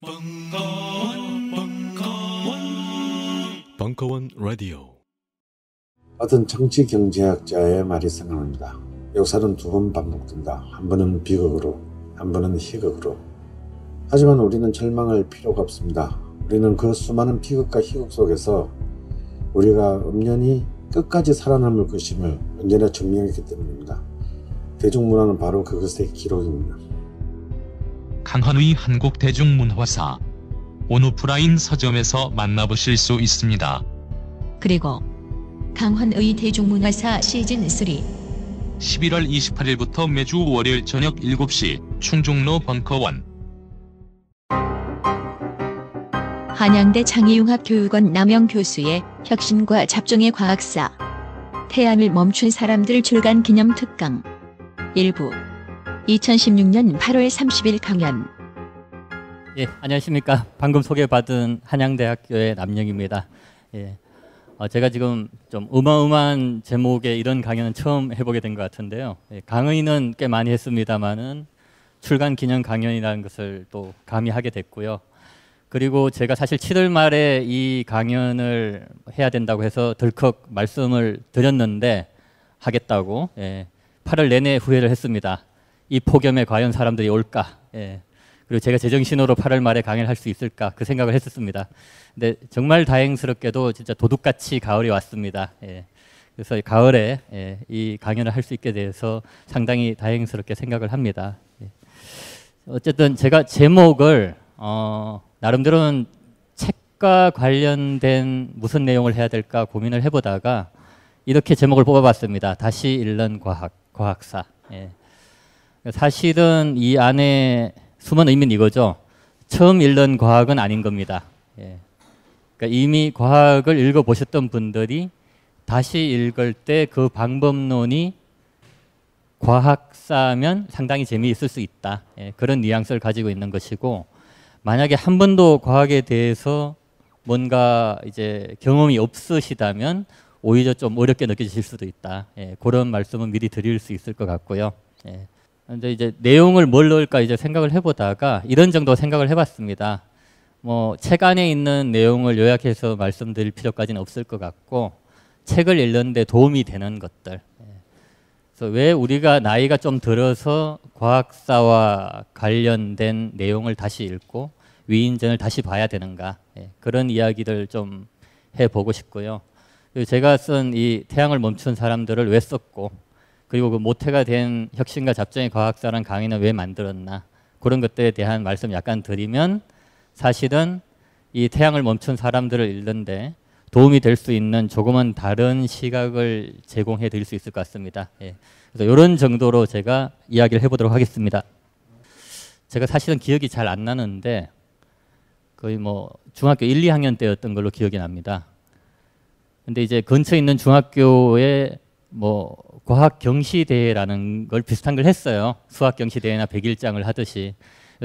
벙커원, 벙커원, 벙커원 라디오. 어떤 정치 경제학자의 말이 생각납니다. 역사는 두 번 반복된다. 한 번은 비극으로, 한 번은 희극으로. 하지만 우리는 절망할 필요가 없습니다. 우리는 그 수많은 비극과 희극 속에서 우리가 음연히 끝까지 살아남을 것임을 언제나 증명했기 때문입니다. 대중문화는 바로 그것의 기록입니다. 강한의 한국대중문화사 온오프라인 서점에서 만나보실 수 있습니다. 그리고 강한의 대중문화사 시즌3 11월 28일부터 매주 월요일 저녁 7시 충종로 벙커원 한양대 창의융합교육원 남영 교수의 혁신과 잡종의 과학사 태양을 멈춘 사람들 출간 기념 특강 일부 2016년 8월 30일 강연. 예, 안녕하십니까. 방금 소개받은 한양대학교의 남영입니다. 예, 어, 제가 지금 좀 어마어마한 제목의 이런 강연은 처음 해보게 된 것 같은데요. 예, 강의는 꽤 많이 했습니다만은 출간 기념 강연이라는 것을 또 감히 하게 됐고요. 그리고 제가 사실 7월 말에 이 강연을 해야 된다고 해서 덜컥 말씀을 드렸는데 하겠다고 예, 8월 내내 후회를 했습니다. 이 폭염에 과연 사람들이 올까? 예. 그리고 제가 제정신으로 8월 말에 강연할 수 있을까? 그 생각을 했었습니다. 근데 정말 다행스럽게도 진짜 도둑같이 가을이 왔습니다. 예. 그래서 가을에 예, 이 강연을 할 수 있게 돼서 상당히 다행스럽게 생각을 합니다. 예. 어쨌든 제가 제목을 어, 나름대로는 책과 관련된 무슨 내용을 해야 될까 고민을 해보다가 이렇게 제목을 뽑아봤습니다. 다시 읽는 과학 과학사. 예. 사실은 이 안에 숨은 의미는 이거죠. 처음 읽는 과학은 아닌 겁니다. 예. 그러니까 이미 과학을 읽어보셨던 분들이 다시 읽을 때 그 방법론이 과학사면 상당히 재미있을 수 있다. 예. 그런 뉘앙스를 가지고 있는 것이고 만약에 한 번도 과학에 대해서 뭔가 이제 경험이 없으시다면 오히려 좀 어렵게 느껴지실 수도 있다. 예. 그런 말씀은 미리 드릴 수 있을 것 같고요. 예. 이제, 이제 내용을 뭘 넣을까 이제 생각을 해보다가 이런 정도 생각을 해봤습니다. 뭐 책 안에 있는 내용을 요약해서 말씀드릴 필요까지는 없을 것 같고 책을 읽는데 도움이 되는 것들. 예. 그래서 왜 우리가 나이가 좀 들어서 과학사와 관련된 내용을 다시 읽고 위인전을 다시 봐야 되는가 예. 그런 이야기를 좀 해보고 싶고요. 제가 쓴 이 태양을 멈춘 사람들을 왜 썼고 그리고 그 모태가 된 혁신과 잡정의 과학사란 강의는 왜 만들었나 그런 것들에 대한 말씀 약간 드리면 사실은 이 태양을 멈춘 사람들을 읽는데 도움이 될 수 있는 조금은 다른 시각을 제공해 드릴 수 있을 것 같습니다. 예. 그래서 이런 정도로 제가 이야기를 해보도록 하겠습니다. 제가 사실은 기억이 잘 안 나는데 거의 뭐 중학교 1, 2학년 때였던 걸로 기억이 납니다. 근데 이제 근처에 있는 중학교에 뭐 과학 경시 대회라는 걸 비슷한 걸 했어요. 수학 경시 대회나 백일장을 하듯이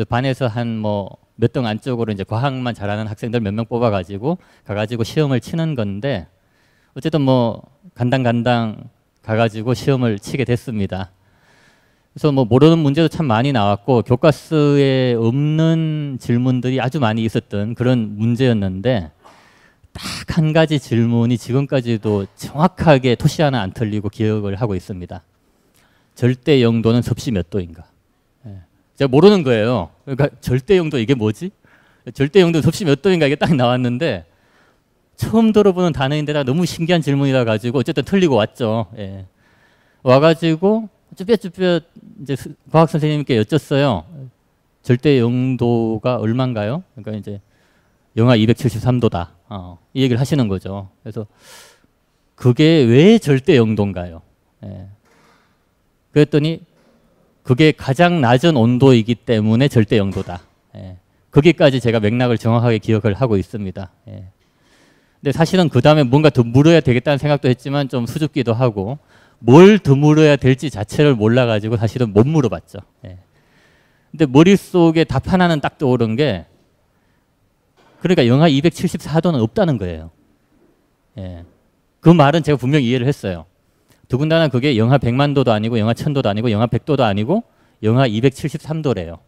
반에서 한 뭐 몇 등 안쪽으로 이제 과학만 잘하는 학생들 몇 명 뽑아가지고 가가지고 시험을 치는 건데 어쨌든 뭐 간당간당 가가지고 시험을 치게 됐습니다. 그래서 뭐 모르는 문제도 참 많이 나왔고 교과서에 없는 질문들이 아주 많이 있었던 그런 문제였는데 딱한 가지 질문이 지금까지도 정확하게 토시 하나 안 틀리고 기억을 하고 있습니다. 절대 영도는 섭씨 몇 도인가? 예. 제가 모르는 거예요. 그러니까 절대 영도 이게 뭐지? 절대 영도 섭씨 몇 도인가 이게 딱 나왔는데 처음 들어보는 단어인데다 너무 신기한 질문이라 가지고 어쨌든 틀리고 왔죠. 예. 와가지고 쭈뼛쭈뼛 이제 과학 선생님께 여쭸어요. 절대 영도가 얼마인가요? 그러니까 이제 영하 273도다. 어, 이 얘기를 하시는 거죠. 그래서 그게 왜 절대 영도인가요? 예. 그랬더니 그게 가장 낮은 온도이기 때문에 절대 영도다. 예. 거기까지 제가 맥락을 정확하게 기억을 하고 있습니다. 예. 근데 사실은 그 다음에 뭔가 드물어야 되겠다는 생각도 했지만 좀 수줍기도 하고 뭘 드물어야 될지 자체를 몰라가지고 사실은 못 물어봤죠. 예. 근데 머릿속에 답 하나는 딱 떠오른 게 그러니까 영하 274도는 없다는 거예요. 예. 그 말은 제가 분명히 이해를 했어요. 더군다나 그게 영하 100만 도도 아니고 영하 1000도도 아니고 영하 100도도 아니고 영하 273도래요.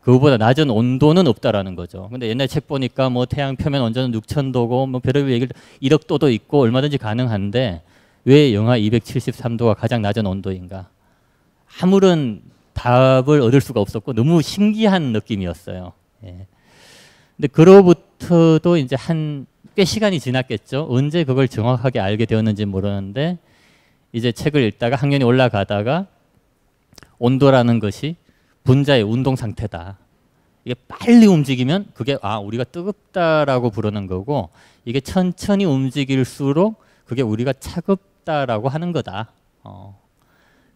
그거보다 낮은 온도는 없다라는 거죠. 근데 옛날 책 보니까 뭐 태양 표면 온도는 6,000도고 뭐 별의별 얘기를 1억 도도 있고 얼마든지 가능한데 왜 영하 273도가 가장 낮은 온도인가? 아무런 답을 얻을 수가 없었고 너무 신기한 느낌이었어요. 예. 근데 그로부터 그것부도 이제 한 꽤 시간이 지났겠죠. 언제 그걸 정확하게 알게 되었는지 모르는데 이제 책을 읽다가 학년이 올라가다가 온도라는 것이 분자의 운동 상태다. 이게 빨리 움직이면 그게 아 우리가 뜨겁다라고 부르는 거고 이게 천천히 움직일수록 그게 우리가 차갑다라고 하는 거다. 어.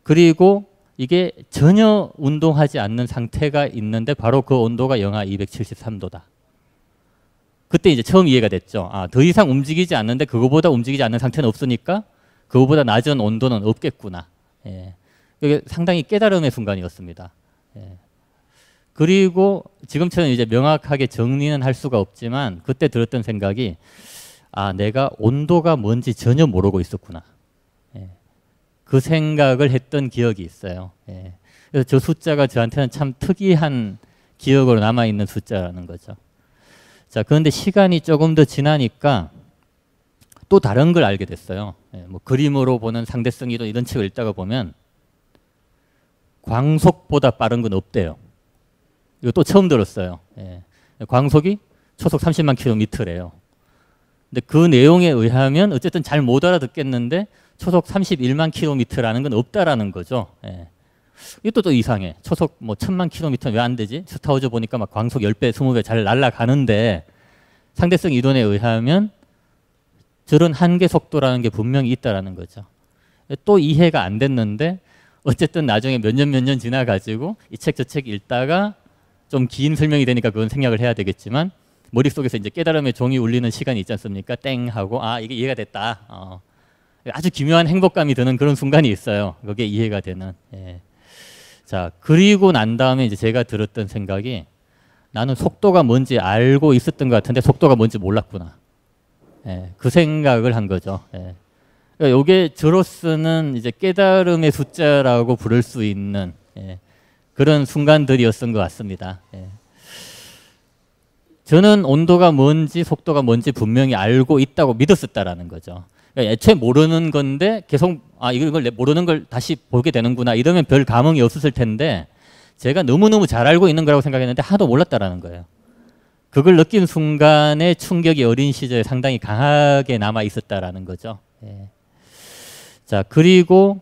그리고 이게 전혀 운동하지 않는 상태가 있는데 바로 그 온도가 영하 273도다. 그때 이제 처음 이해가 됐죠. 아, 더 이상 움직이지 않는데 그거보다 움직이지 않는 상태는 없으니까 그거보다 낮은 온도는 없겠구나. 예. 이게 상당히 깨달음의 순간이었습니다. 예. 그리고 지금처럼 이제 명확하게 정리는 할 수가 없지만 그때 들었던 생각이 아, 내가 온도가 뭔지 전혀 모르고 있었구나. 예. 그 생각을 했던 기억이 있어요. 예. 그래서 저 숫자가 저한테는 참 특이한 기억으로 남아있는 숫자라는 거죠. 자, 그런데 시간이 조금 더 지나니까 또 다른 걸 알게 됐어요. 예, 뭐 그림으로 보는 상대성 이론 이런 책을 읽다가 보면 광속보다 빠른 건 없대요. 이거 또 처음 들었어요. 예. 광속이 초속 30만 킬로미터래요. 근데 그 내용에 의하면 어쨌든 잘 못 알아듣겠는데 초속 31만 킬로미터라는 건 없다라는 거죠. 예. 이것도 또 이상해. 초속 뭐 천만 킬로미터 왜안 되지? 스타워즈 보니까 막 광속 10배, 20배 잘 날아가는데 상대성 이론에 의하면 저런 한계 속도라는 게 분명히 있다라는 거죠. 또 이해가 안 됐는데 어쨌든 나중에 몇 년 몇년 몇년 지나가지고 이 책 저 책 읽다가 좀 긴 설명이 되니까 그건 생략을 해야 되겠지만 머릿속에서 이제 깨달음의 종이 울리는 시간이 있지 않습니까? 땡 하고 아 이게 이해가 됐다. 어. 아주 기묘한 행복감이 드는 그런 순간이 있어요. 그게 이해가 되는. 예. 자, 그리고 난 다음에 이제 제가 들었던 생각이 나는 속도가 뭔지 알고 있었던 것 같은데 속도가 뭔지 몰랐구나. 예, 그 생각을 한 거죠. 예. 그러니까 이게 저로서는 이제 깨달음의 숫자라고 부를 수 있는 예, 그런 순간들이었던 것 같습니다. 예. 저는 온도가 뭔지 속도가 뭔지 분명히 알고 있다고 믿었었다라는 거죠. 그러니까 애초에 모르는 건데 계속 아 이걸 모르는 걸 다시 보게 되는구나 이러면 별 감흥이 없었을 텐데 제가 너무너무 잘 알고 있는 거라고 생각했는데 하도 몰랐다라는 거예요. 그걸 느낀 순간에 충격이 어린 시절에 상당히 강하게 남아 있었다라는 거죠. 예. 자 그리고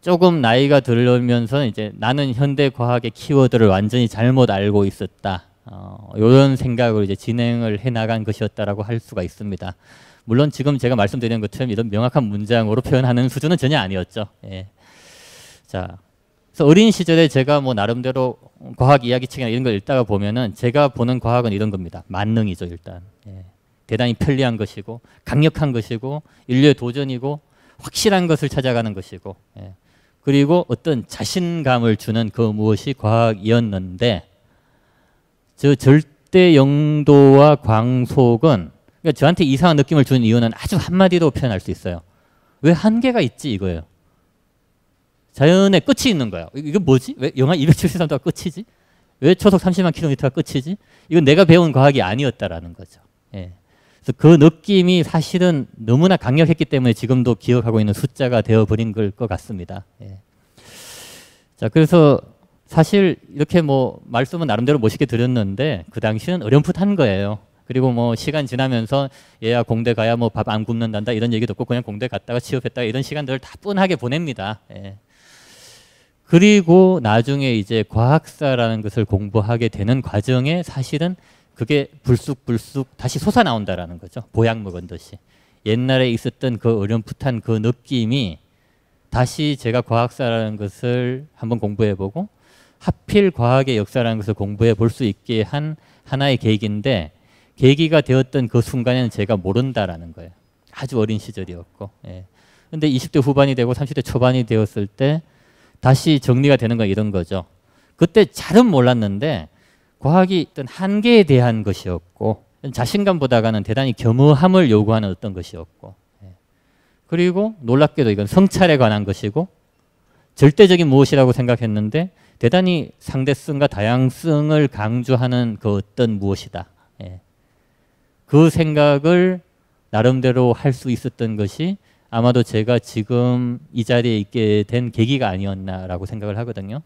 조금 나이가 들면서 이제 나는 현대 과학의 키워드를 완전히 잘못 알고 있었다. 어, 이런 생각으로 이제 진행을 해 나간 것이었다라고 할 수가 있습니다. 물론 지금 제가 말씀드린 것처럼 이런 명확한 문장으로 표현하는 수준은 전혀 아니었죠. 예. 자, 그래서 어린 시절에 제가 뭐 나름대로 과학 이야기 책이나 이런 걸 읽다가 보면은 제가 보는 과학은 이런 겁니다. 만능이죠 일단. 예. 대단히 편리한 것이고 강력한 것이고 인류의 도전이고 확실한 것을 찾아가는 것이고 예. 그리고 어떤 자신감을 주는 그 무엇이 과학이었는데 저 절대 영도와 광속은 그러니까 저한테 이상한 느낌을 주는 이유는 아주 한마디로 표현할 수 있어요. 왜 한계가 있지 이거예요. 자연의 끝이 있는 거예요. 이거 뭐지? 왜 영하 273도가 끝이지? 왜 초속 30만 킬로미터가 끝이지? 이건 내가 배운 과학이 아니었다라는 거죠. 예. 그래서 그 느낌이 사실은 너무나 강력했기 때문에 지금도 기억하고 있는 숫자가 되어버린 걸 것 같습니다. 예. 자, 그래서 사실 이렇게 뭐 말씀은 나름대로 멋있게 드렸는데 그 당시는 어렴풋한 거예요. 그리고 뭐 시간 지나면서 얘야 공대 가야 뭐 밥 안 굶는단다 이런 얘기 듣고 그냥 공대 갔다가 취업했다가 이런 시간들을 다 뻔하게 보냅니다. 예. 그리고 나중에 이제 과학사라는 것을 공부하게 되는 과정에 사실은 그게 불쑥불쑥 다시 솟아 나온다라는 거죠. 보약 먹은 듯이. 옛날에 있었던 그 어렴풋한 그 느낌이 다시 제가 과학사라는 것을 한번 공부해 보고 하필 과학의 역사라는 것을 공부해 볼 수 있게 한 하나의 계기인데 계기가 되었던 그 순간에는 제가 모른다라는 거예요. 아주 어린 시절이었고. 예. 근데 20대 후반이 되고 30대 초반이 되었을 때 다시 정리가 되는 거 이런 거죠. 그때 잘은 몰랐는데 과학이 어떤 한계에 대한 것이었고 자신감보다가는 대단히 겸허함을 요구하는 어떤 것이었고 예. 그리고 놀랍게도 이건 성찰에 관한 것이고 절대적인 무엇이라고 생각했는데 대단히 상대성과 다양성을 강조하는 그 어떤 무엇이다. 그 생각을 나름대로 할 수 있었던 것이 아마도 제가 지금 이 자리에 있게 된 계기가 아니었나라고 생각을 하거든요.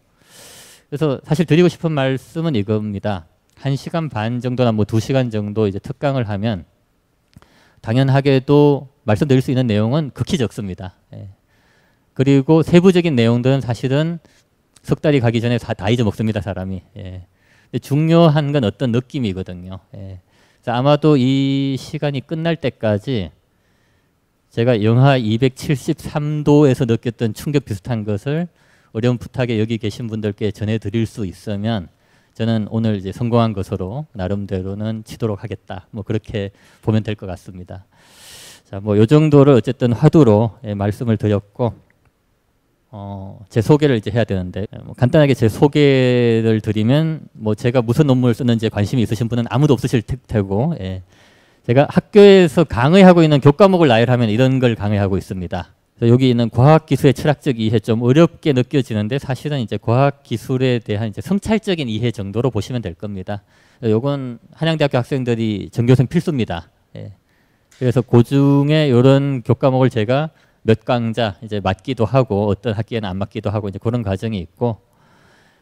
그래서 사실 드리고 싶은 말씀은 이겁니다. 한 시간 반 정도나 뭐 두 시간 정도 이제 특강을 하면 당연하게도 말씀드릴 수 있는 내용은 극히 적습니다. 예. 그리고 세부적인 내용들은 사실은 석 달이 가기 전에 다, 이잊먹습니다 사람이. 예. 중요한 건 어떤 느낌이거든요. 예. 아마도 이 시간이 끝날 때까지 제가 영하 273도에서 느꼈던 충격 비슷한 것을 어려운 부탁에 여기 계신 분들께 전해드릴 수 있으면 저는 오늘 이제 성공한 것으로 나름대로는 치도록 하겠다. 뭐 그렇게 보면 될 것 같습니다. 자, 뭐요 정도를 어쨌든 화두로 예, 말씀을 드렸고 어, 제 소개를 이제 해야 되는데 예, 뭐 간단하게 제 소개를 드리면 뭐 제가 무슨 논문을 쓰는지 관심이 있으신 분은 아무도 없으실 테고 예. 제가 학교에서 강의하고 있는 교과목을 나열하면 이런 걸 강의하고 있습니다. 여기 있는 과학기술의 철학적 이해 좀 어렵게 느껴지는데 사실은 이제 과학기술에 대한 이제 성찰적인 이해 정도로 보시면 될 겁니다. 요건 한양대학교 학생들이 전교생 필수입니다. 예. 그래서 고중에 그 이런 교과목을 제가 몇 강자 이제 맞기도 하고 어떤 학기에는 안 맞기도 하고 이제 그런 과정이 있고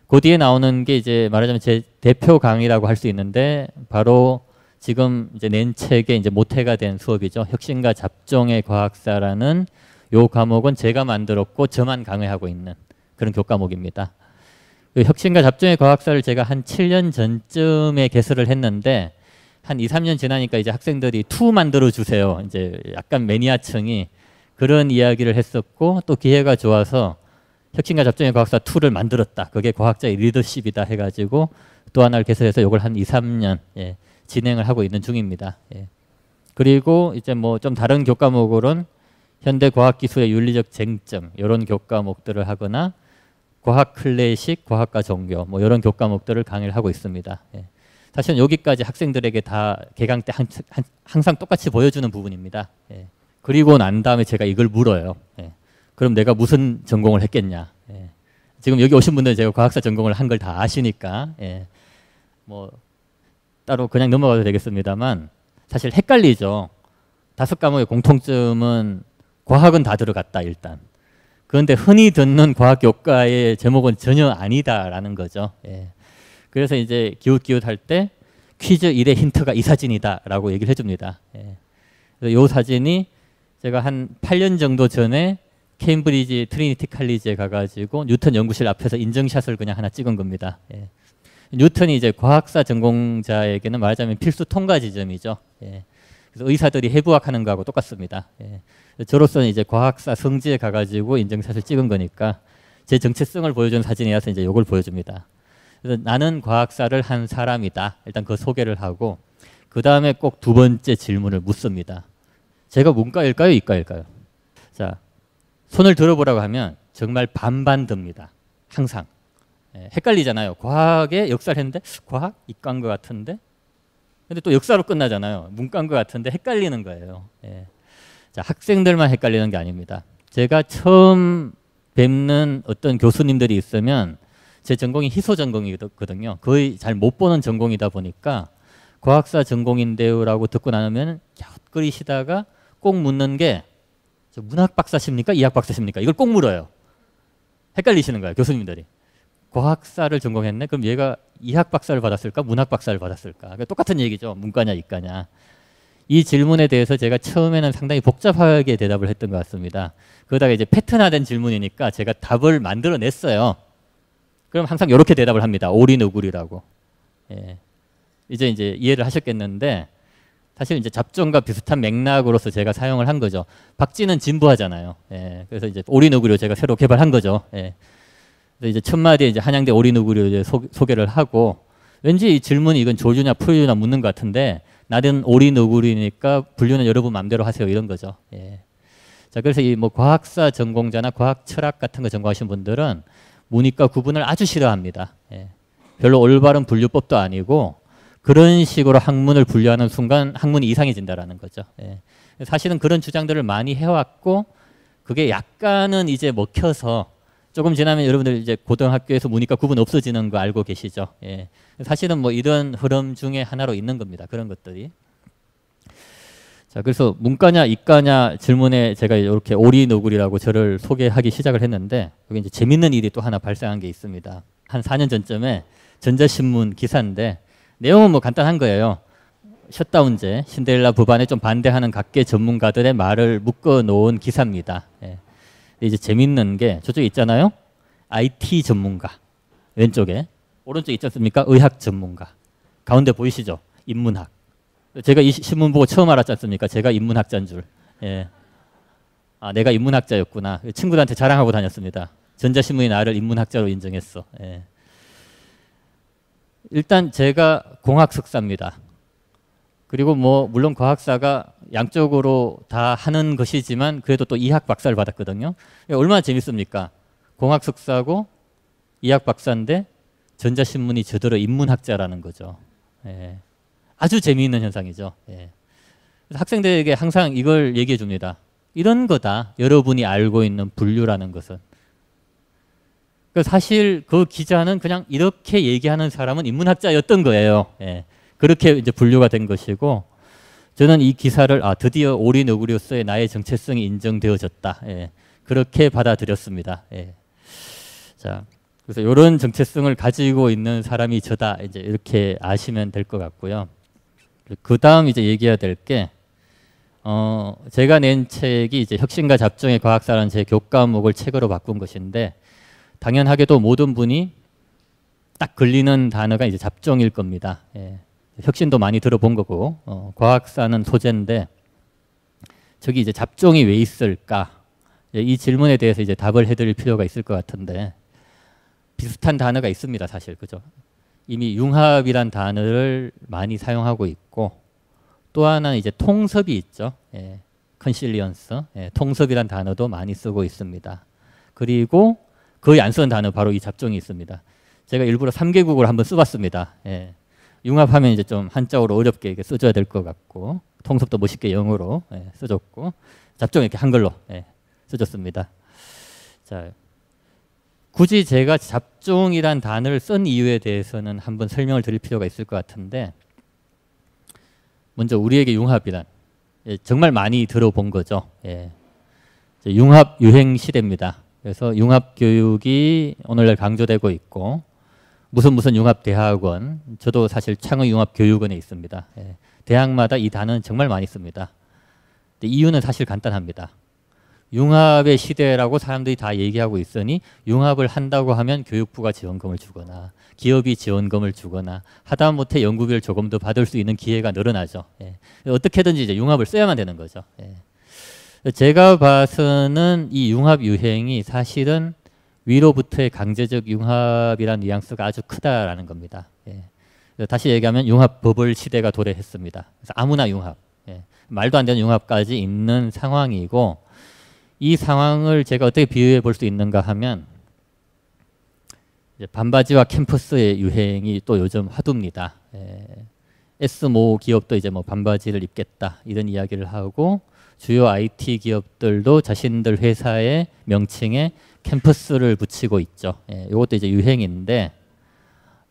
그 뒤에 나오는 게 이제 말하자면 제 대표 강의라고 할 수 있는데 바로 지금 이제 낸 책의 이제 모태가 된 수업이죠. 혁신과 잡종의 과학사라는 요 과목은 제가 만들었고 저만 강의하고 있는 그런 교과목입니다. 그 혁신과 잡종의 과학사를 제가 한 7년 전쯤에 개설을 했는데 한 2, 3년 지나니까 이제 학생들이 투 만들어 주세요. 이제 약간 매니아층이 그런 이야기를 했었고 또 기회가 좋아서 혁신과 접종의 과학사 2를 만들었다. 그게 과학자의 리더십이다 해가지고 또 하나를 개설해서 이걸 한 2, 3년 예, 진행을 하고 있는 중입니다. 예. 그리고 이제 뭐 좀 다른 교과목으로는 현대 과학 기술의 윤리적 쟁점 이런 교과목들을 하거나 과학 클래식, 과학과 종교 뭐 이런 교과목들을 강의를 하고 있습니다. 예. 사실 여기까지 학생들에게 다 개강 때 한, 한, 항상 똑같이 보여주는 부분입니다. 예. 그리고 난 다음에 제가 이걸 물어요. 예. 그럼 내가 무슨 전공을 했겠냐. 예. 지금 여기 오신 분들 제가 과학사 전공을 한 걸 다 아시니까 예. 뭐 따로 그냥 넘어가도 되겠습니다만 사실 헷갈리죠. 다섯 과목의 공통점은 과학은 다 들어갔다 일단. 그런데 흔히 듣는 과학 교과의 제목은 전혀 아니다라는 거죠. 예. 그래서 이제 기웃기웃할 때 퀴즈 1의 힌트가 이 사진이다라고 얘기를 해줍니다. 예. 이 사진이 제가 한 8년 정도 전에 케임브리지 트리니티 칼리지에 가가지고 뉴턴 연구실 앞에서 인증샷을 그냥 하나 찍은 겁니다. 예. 뉴턴이 이제 과학사 전공자에게는 말하자면 필수 통과 지점이죠. 예. 그래서 의사들이 해부학하는 거하고 똑같습니다. 예. 저로서는 이제 과학사 성지에 가가지고 인증샷을 찍은 거니까 제 정체성을 보여준 사진이라서 이제 이걸 보여줍니다. 그래서 나는 과학사를 한 사람이다. 일단 그 소개를 하고 그 다음에 꼭 두 번째 질문을 묻습니다. 제가 문과일까요? 이과일까요? 자, 손을 들어보라고 하면 정말 반반 듭니다. 항상. 예, 헷갈리잖아요. 과학에 역사를 했는데 과학? 이과인 것 같은데? 근데 또 역사로 끝나잖아요. 문과인 것 같은데 헷갈리는 거예요. 예. 자, 학생들만 헷갈리는 게 아닙니다. 제가 처음 뵙는 어떤 교수님들이 있으면 제 전공이 희소 전공이거든요. 거의 잘 못 보는 전공이다 보니까 과학사 전공인데요라고 듣고 나면 곁거리시다가 꼭 묻는 게 문학 박사십니까? 이학 박사십니까? 이걸 꼭 물어요. 헷갈리시는 거예요, 교수님들이. 과학사를 전공했네. 그럼 얘가 이학 박사를 받았을까? 문학 박사를 받았을까? 그러니까 똑같은 얘기죠. 문과냐, 이과냐. 이 질문에 대해서 제가 처음에는 상당히 복잡하게 대답을 했던 것 같습니다. 그러다가 이제 패턴화된 질문이니까 제가 답을 만들어냈어요. 그럼 항상 이렇게 대답을 합니다. 오리누구리라고. 예. 이제 이제 이해를 하셨겠는데 사실 이제 잡종과 비슷한 맥락으로서 제가 사용을 한 거죠. 박쥐는 진부하잖아요. 예, 그래서 이제 오리누구류 제가 새로 개발한 거죠. 예. 그래서 이제 첫 마디에 이제 한양대 오리누구류 소개를 하고 왠지 이 질문이 이건 조류냐 포유류냐 묻는 것 같은데 나는 오리누구류니까 분류는 여러분 마음대로 하세요 이런 거죠. 예. 자 그래서 이 뭐 과학사 전공자나 과학 철학 같은 거 전공하신 분들은 문이과 구분을 아주 싫어합니다. 예. 별로 올바른 분류법도 아니고 그런 식으로 학문을 분류하는 순간 학문이 이상해진다라는 거죠. 예. 사실은 그런 주장들을 많이 해왔고 그게 약간은 이제 먹혀서 조금 지나면 여러분들 이제 고등학교에서 무니까 구분 없어지는 거 알고 계시죠. 예. 사실은 뭐 이런 흐름 중에 하나로 있는 겁니다. 그런 것들이. 자, 그래서 문과냐 이과냐 질문에 제가 이렇게 오리노굴이라고 저를 소개하기 시작을 했는데 여기 이제 재밌는 일이 또 하나 발생한 게 있습니다. 한 4년 전쯤에 전자신문 기사인데 내용은 뭐 간단한 거예요. 셧다운제, 신데렐라 법안에 좀 반대하는 각계 전문가들의 말을 묶어 놓은 기사입니다. 예. 이제 재밌는 게 저쪽에 있잖아요. IT 전문가 왼쪽에 오른쪽에 있지 않습니까? 의학 전문가 가운데 보이시죠? 인문학. 제가 이 신문 보고 처음 알았지 않습니까? 제가 인문학자인 줄. 예. 아 내가 인문학자였구나. 친구들한테 자랑하고 다녔습니다. 전자신문이 나를 인문학자로 인정했어. 예. 일단 제가 공학석사입니다. 그리고 뭐 물론 과학사가 양쪽으로 다 하는 것이지만 그래도 또 이학 박사를 받았거든요. 예, 얼마나 재밌습니까? 공학석사고 이학 박사인데 전자신문이 저더러 인문학자라는 거죠. 예. 아주 재미있는 현상이죠. 예. 학생들에게 항상 이걸 얘기해 줍니다. 이런 거다. 여러분이 알고 있는 분류라는 것은 그 사실 그 기자는 그냥 이렇게 얘기하는 사람은 인문학자였던 거예요. 예. 그렇게 이제 분류가 된 것이고 저는 이 기사를 아 드디어 오린 어구리오스의 나의 정체성이 인정되어졌다. 예. 그렇게 받아들였습니다. 예. 자, 그래서 이런 정체성을 가지고 있는 사람이 저다. 이제 이렇게 아시면 될 것 같고요. 그 다음 이제 얘기해야 될게 어, 제가 낸 책이 이제 혁신과 잡종의 과학사라는 제 교과목을 책으로 바꾼 것인데 당연하게도 모든 분이 딱 걸리는 단어가 이제 잡종일 겁니다. 예. 혁신도 많이 들어본 거고 어, 과학사는 소재인데 저기 이제 잡종이 왜 있을까? 예, 이 질문에 대해서 이제 답을 해드릴 필요가 있을 것 같은데 비슷한 단어가 있습니다, 사실 그죠? 이미 융합이란 단어를 많이 사용하고 있고 또 하나는 이제 통섭이 있죠. 컨실리언스, 예, 예, 통섭이란 단어도 많이 쓰고 있습니다. 그리고 거의 안 쓰는 단어 바로 이 잡종이 있습니다. 제가 일부러 3개국을 한번 써봤습니다. 예. 융합하면 이제 좀 한자어로 어렵게 이렇게 써줘야 될 것 같고 통섭도 멋있게 영어로 예, 써줬고 잡종 이렇게 한글로 예, 써줬습니다. 자, 굳이 제가 잡종이란 단어를 쓴 이유에 대해서는 한번 설명을 드릴 필요가 있을 것 같은데 먼저 우리에게 융합이란 예, 정말 많이 들어본 거죠. 예. 융합 유행 시대입니다. 그래서 융합 교육이 오늘날 강조되고 있고 무슨 무슨 융합 대학원 저도 사실 창의 융합 교육원에 있습니다. 예. 대학마다 이 단어는 정말 많이 씁니다. 이유는 사실 간단합니다. 융합의 시대라고 사람들이 다 얘기하고 있으니 융합을 한다고 하면 교육부가 지원금을 주거나 기업이 지원금을 주거나 하다못해 연구비를 조금 더 받을 수 있는 기회가 늘어나죠. 예. 어떻게든지 이제 융합을 써야만 되는 거죠. 예. 제가 봐서는 이 융합 유행이 사실은 위로부터의 강제적 융합이라는 뉘앙스가 아주 크다라는 겁니다. 예. 다시 얘기하면 융합 버블 시대가 도래했습니다. 아무나 융합, 예. 말도 안 되는 융합까지 있는 상황이고 이 상황을 제가 어떻게 비유해 볼 수 있는가 하면 반바지와 캠퍼스의 유행이 또 요즘 화두입니다. 예. S모 기업도 이제 뭐 반바지를 입겠다 이런 이야기를 하고 주요 IT 기업들도 자신들 회사의 명칭에 캠퍼스를 붙이고 있죠. 예, 이것도 이제 유행인데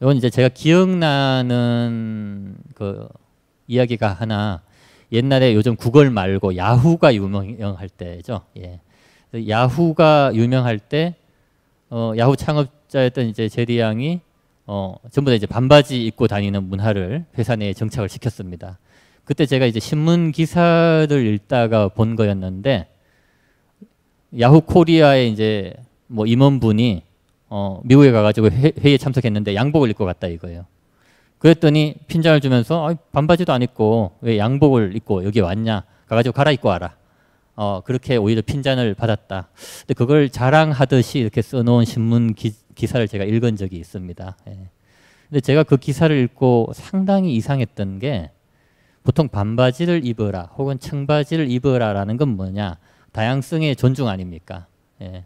이건 이제 제가 기억나는 그 이야기가 하나 옛날에 요즘 구글 말고 야후가 유명할 때죠. 예. 야후가 유명할 때 어, 야후 창업자였던 이제 제리 양이 어, 전부 다 이제 반바지 입고 다니는 문화를 회사 내에 정착을 시켰습니다. 그때 제가 이제 신문 기사를 읽다가 본 거였는데 야후 코리아의 이제 뭐 임원분이 어 미국에 가가지고 회, 회의에 참석했는데 양복을 입고 갔다 이거예요. 그랬더니 핀잔을 주면서 아, 반바지도 안 입고 왜 양복을 입고 여기 왔냐 가가지고 갈아입고 와라. 어 그렇게 오히려 핀잔을 받았다. 근데 그걸 자랑하듯이 이렇게 써놓은 신문 기, 사를 제가 읽은 적이 있습니다. 예. 근데 제가 그 기사를 읽고 상당히 이상했던 게 보통 반바지를 입어라 혹은 청바지를 입어라라는 건 뭐냐 다양성의 존중 아닙니까? 예.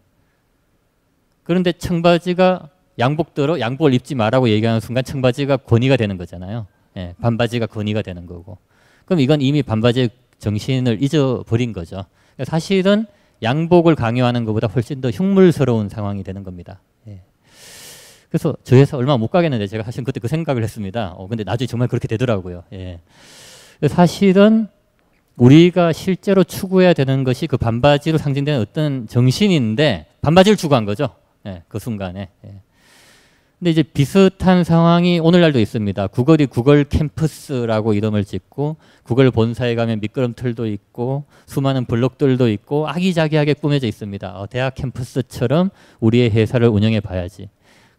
그런데 청바지가 양복대로 양복을 입지 말라고 얘기하는 순간 청바지가 권위가 되는 거잖아요. 예. 반바지가 권위가 되는 거고. 그럼 이건 이미 반바지 정신을 잊어버린 거죠. 그러니까 사실은 양복을 강요하는 것보다 훨씬 더 흉물스러운 상황이 되는 겁니다. 예. 그래서 저에서 얼마 못 가겠는데 제가 사실 그때 그 생각을 했습니다. 어, 근데 나중에 정말 그렇게 되더라고요. 예. 사실은 우리가 실제로 추구해야 되는 것이 그 반바지로 상징되는 어떤 정신인데 반바지를 추구한 거죠. 예, 그 순간에. 예. 근데 이제 비슷한 상황이 오늘날도 있습니다. 구글이구글 캠퍼스라고 이름을 짓고 구글 본사에 가면 미끄럼틀도 있고 수많은 블록들도 있고 아기자기하게 꾸며져 있습니다. 어, 대학 캠퍼스처럼 우리의 회사를 운영해 봐야지.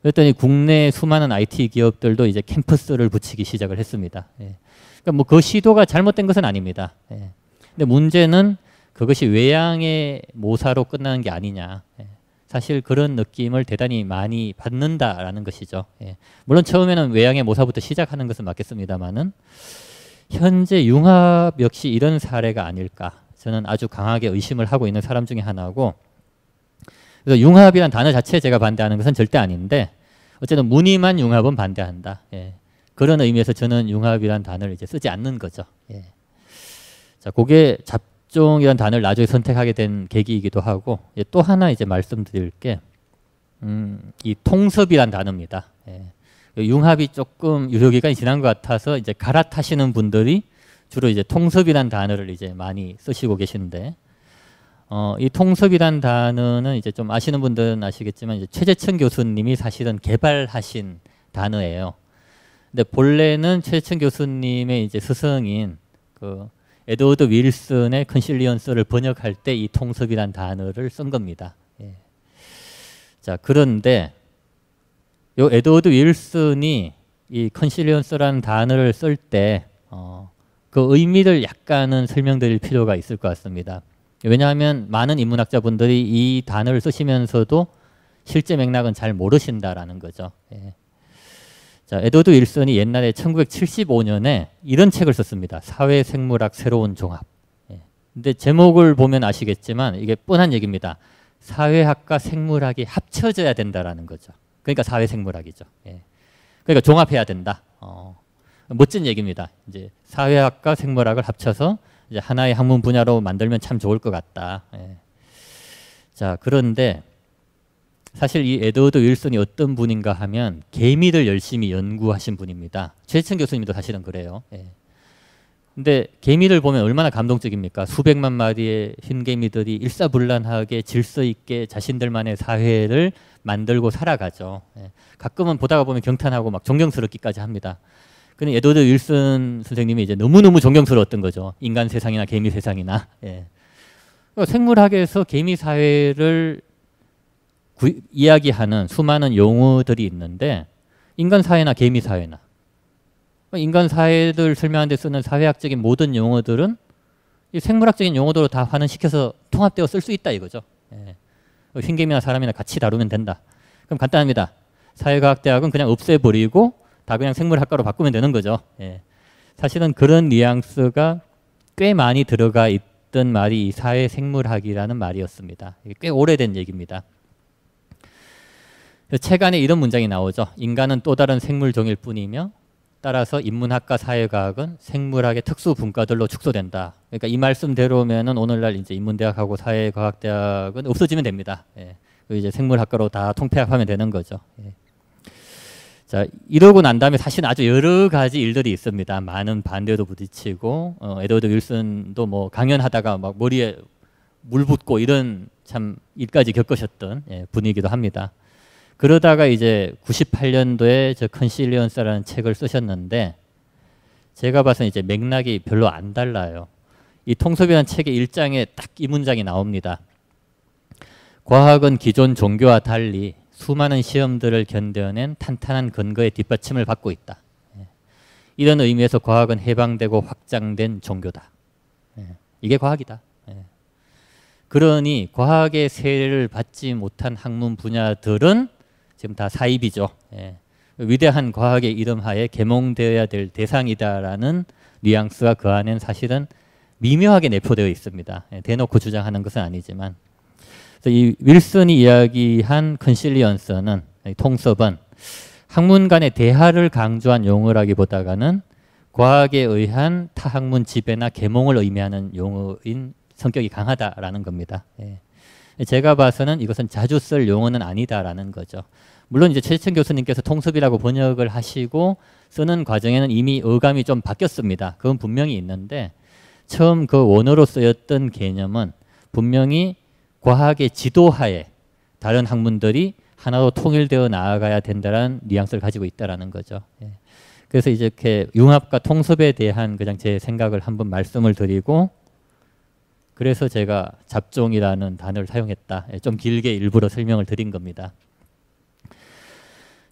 그랬더니 국내 수많은 IT 기업들도 이제 캠퍼스를 붙이기 시작을 했습니다. 예. 그러니까 뭐그 시도가 잘못된 것은 아닙니다. 예. 근데 문제는 그것이 외양의 모사로 끝나는 게 아니냐. 예. 사실 그런 느낌을 대단히 많이 받는다라는 것이죠. 예. 물론 처음에는 외양의 모사부터 시작하는 것은 맞겠습니다만은 현재 융합 역시 이런 사례가 아닐까. 저는 아주 강하게 의심을 하고 있는 사람 중에 하나고 그래서 융합이란 단어 자체 제가 반대하는 것은 절대 아닌데 어쨌든 무늬만 융합은 반대한다. 예. 그런 의미에서 저는 융합이란 단어를 이제 쓰지 않는 거죠. 예. 자, 그게 잡종이란 단어를 나중에 선택하게 된 계기이기도 하고 예, 또 하나 이제 말씀드릴 게 음, 이 통섭이란 단어입니다. 예. 그 융합이 조금 유효 기간이 지난 것 같아서 이제 갈아타시는 분들이 주로 이제 통섭이란 단어를 이제 많이 쓰시고 계신데 어, 이 통섭이란 단어는 이제 좀 아시는 분들은 아시겠지만 이제 최재천 교수님이 사실은 개발하신 단어예요. 근데 본래는 최천 교수님의 이제 스승인 그 에드워드 윌슨의 컨실리언스를 번역할 때 이 통섭이란 단어를 쓴 겁니다. 예. 자 그런데 요 에드워드 윌슨이 이 컨실리언스라는 단어를 쓸때 어, 그 의미를 약간은 설명드릴 필요가 있을 것 같습니다. 왜냐하면 많은 인문학자분들이 이 단어를 쓰시면서도 실제 맥락은 잘 모르신다라는 거죠. 예. 자, 에드워드 윌슨이 옛날에 1975년에 이런 책을 썼습니다. 사회생물학 새로운 종합. 예. 근데 제목을 보면 아시겠지만 이게 뻔한 얘기입니다. 사회학과 생물학이 합쳐져야 된다라는 거죠. 그러니까 사회생물학이죠. 예. 그러니까 종합해야 된다. 어. 멋진 얘기입니다. 이제 사회학과 생물학을 합쳐서 이제 하나의 학문 분야로 만들면 참 좋을 것 같다. 예. 자, 그런데 사실 이 에드워드 윌슨이 어떤 분인가 하면 개미를 열심히 연구하신 분입니다. 최천 교수님도 사실은 그래요. 예. 근데 개미를 보면 얼마나 감동적입니까? 수백만 마리의 흰 개미들이 일사불란하게 질서 있게 자신들만의 사회를 만들고 살아가죠. 예. 가끔은 보다가 보면 경탄하고 막 존경스럽기까지 합니다. 근데 에드워드 윌슨 선생님이 이제 너무너무 존경스러웠던 거죠. 인간 세상이나 개미 세상이나. 예. 그러니까 생물학에서 개미 사회를 구, 이야기하는 수많은 용어들이 있는데 인간 사회나 개미 사회나 인간 사회들 설명하는 데 쓰는 사회학적인 모든 용어들은 생물학적인 용어들로 다 환원시켜서 통합되어 쓸 수 있다 이거죠. 예. 흰개미나 그 사람이나 같이 다루면 된다. 그럼 간단합니다. 사회과학대학은 그냥 없애버리고 다 그냥 생물학과로 바꾸면 되는 거죠. 예. 사실은 그런 뉘앙스가 꽤 많이 들어가 있던 말이 사회생물학이라는 말이었습니다. 꽤 오래된 얘기입니다. 책 그 안에 이런 문장이 나오죠. 인간은 또 다른 생물종일 뿐이며 따라서 인문학과 사회과학은 생물학의 특수 분과들로 축소된다. 그러니까 이 말씀대로면은 오늘날 이제 인문대학하고 사회과학대학은 없어지면 됩니다. 예. 그 이제 생물학과로 다 통폐합하면 되는 거죠. 예. 자 이러고 난 다음에 사실 아주 여러 가지 일들이 있습니다. 많은 반대도 부딪히고 어, 에드워드 윌슨도 뭐 강연하다가 막 머리에 물 붓고 이런 참 일까지 겪으셨던 예, 분이기도 합니다. 그러다가 이제 98년도에 저 컨실리언스라는 책을 쓰셨는데 제가 봐서 이제 맥락이 별로 안 달라요. 이 통섭이라는 책의 일장에 딱 이 문장이 나옵니다. 과학은 기존 종교와 달리 수많은 시험들을 견뎌낸 탄탄한 근거의 뒷받침을 받고 있다. 예. 이런 의미에서 과학은 해방되고 확장된 종교다. 예. 이게 과학이다. 예. 그러니 과학의 세를 받지 못한 학문 분야들은 지금 다 사입이죠. 예. 위대한 과학의 이름하에 개몽되어야 될 대상이다라는 뉘앙스와 그 안엔 사실은 미묘하게 내포되어 있습니다. 예. 대놓고 주장하는 것은 아니지만 이 윌슨이 이야기한 컨실리언스는 통섭은 학문 간의 대화를 강조한 용어라기보다는 과학에 의한 타학문 지배나 계몽을 의미하는 용어인 성격이 강하다라는 겁니다. 예. 제가 봐서는 이것은 자주 쓸 용어는 아니다라는 거죠. 물론 이제 최지천 교수님께서 통섭이라고 번역을 하시고 쓰는 과정에는 이미 어감이 좀 바뀌었습니다. 그건 분명히 있는데 처음 그 원어로 쓰였던 개념은 분명히 과학의 지도하에 다른 학문들이 하나로 통일되어 나아가야 된다는 뉘앙스를 가지고 있다라는 거죠. 예. 그래서 이제 이렇게 융합과 통섭에 대한 그냥 제 생각을 한번 말씀을 드리고 그래서 제가 잡종이라는 단어를 사용했다. 예, 좀 길게 일부러 설명을 드린 겁니다.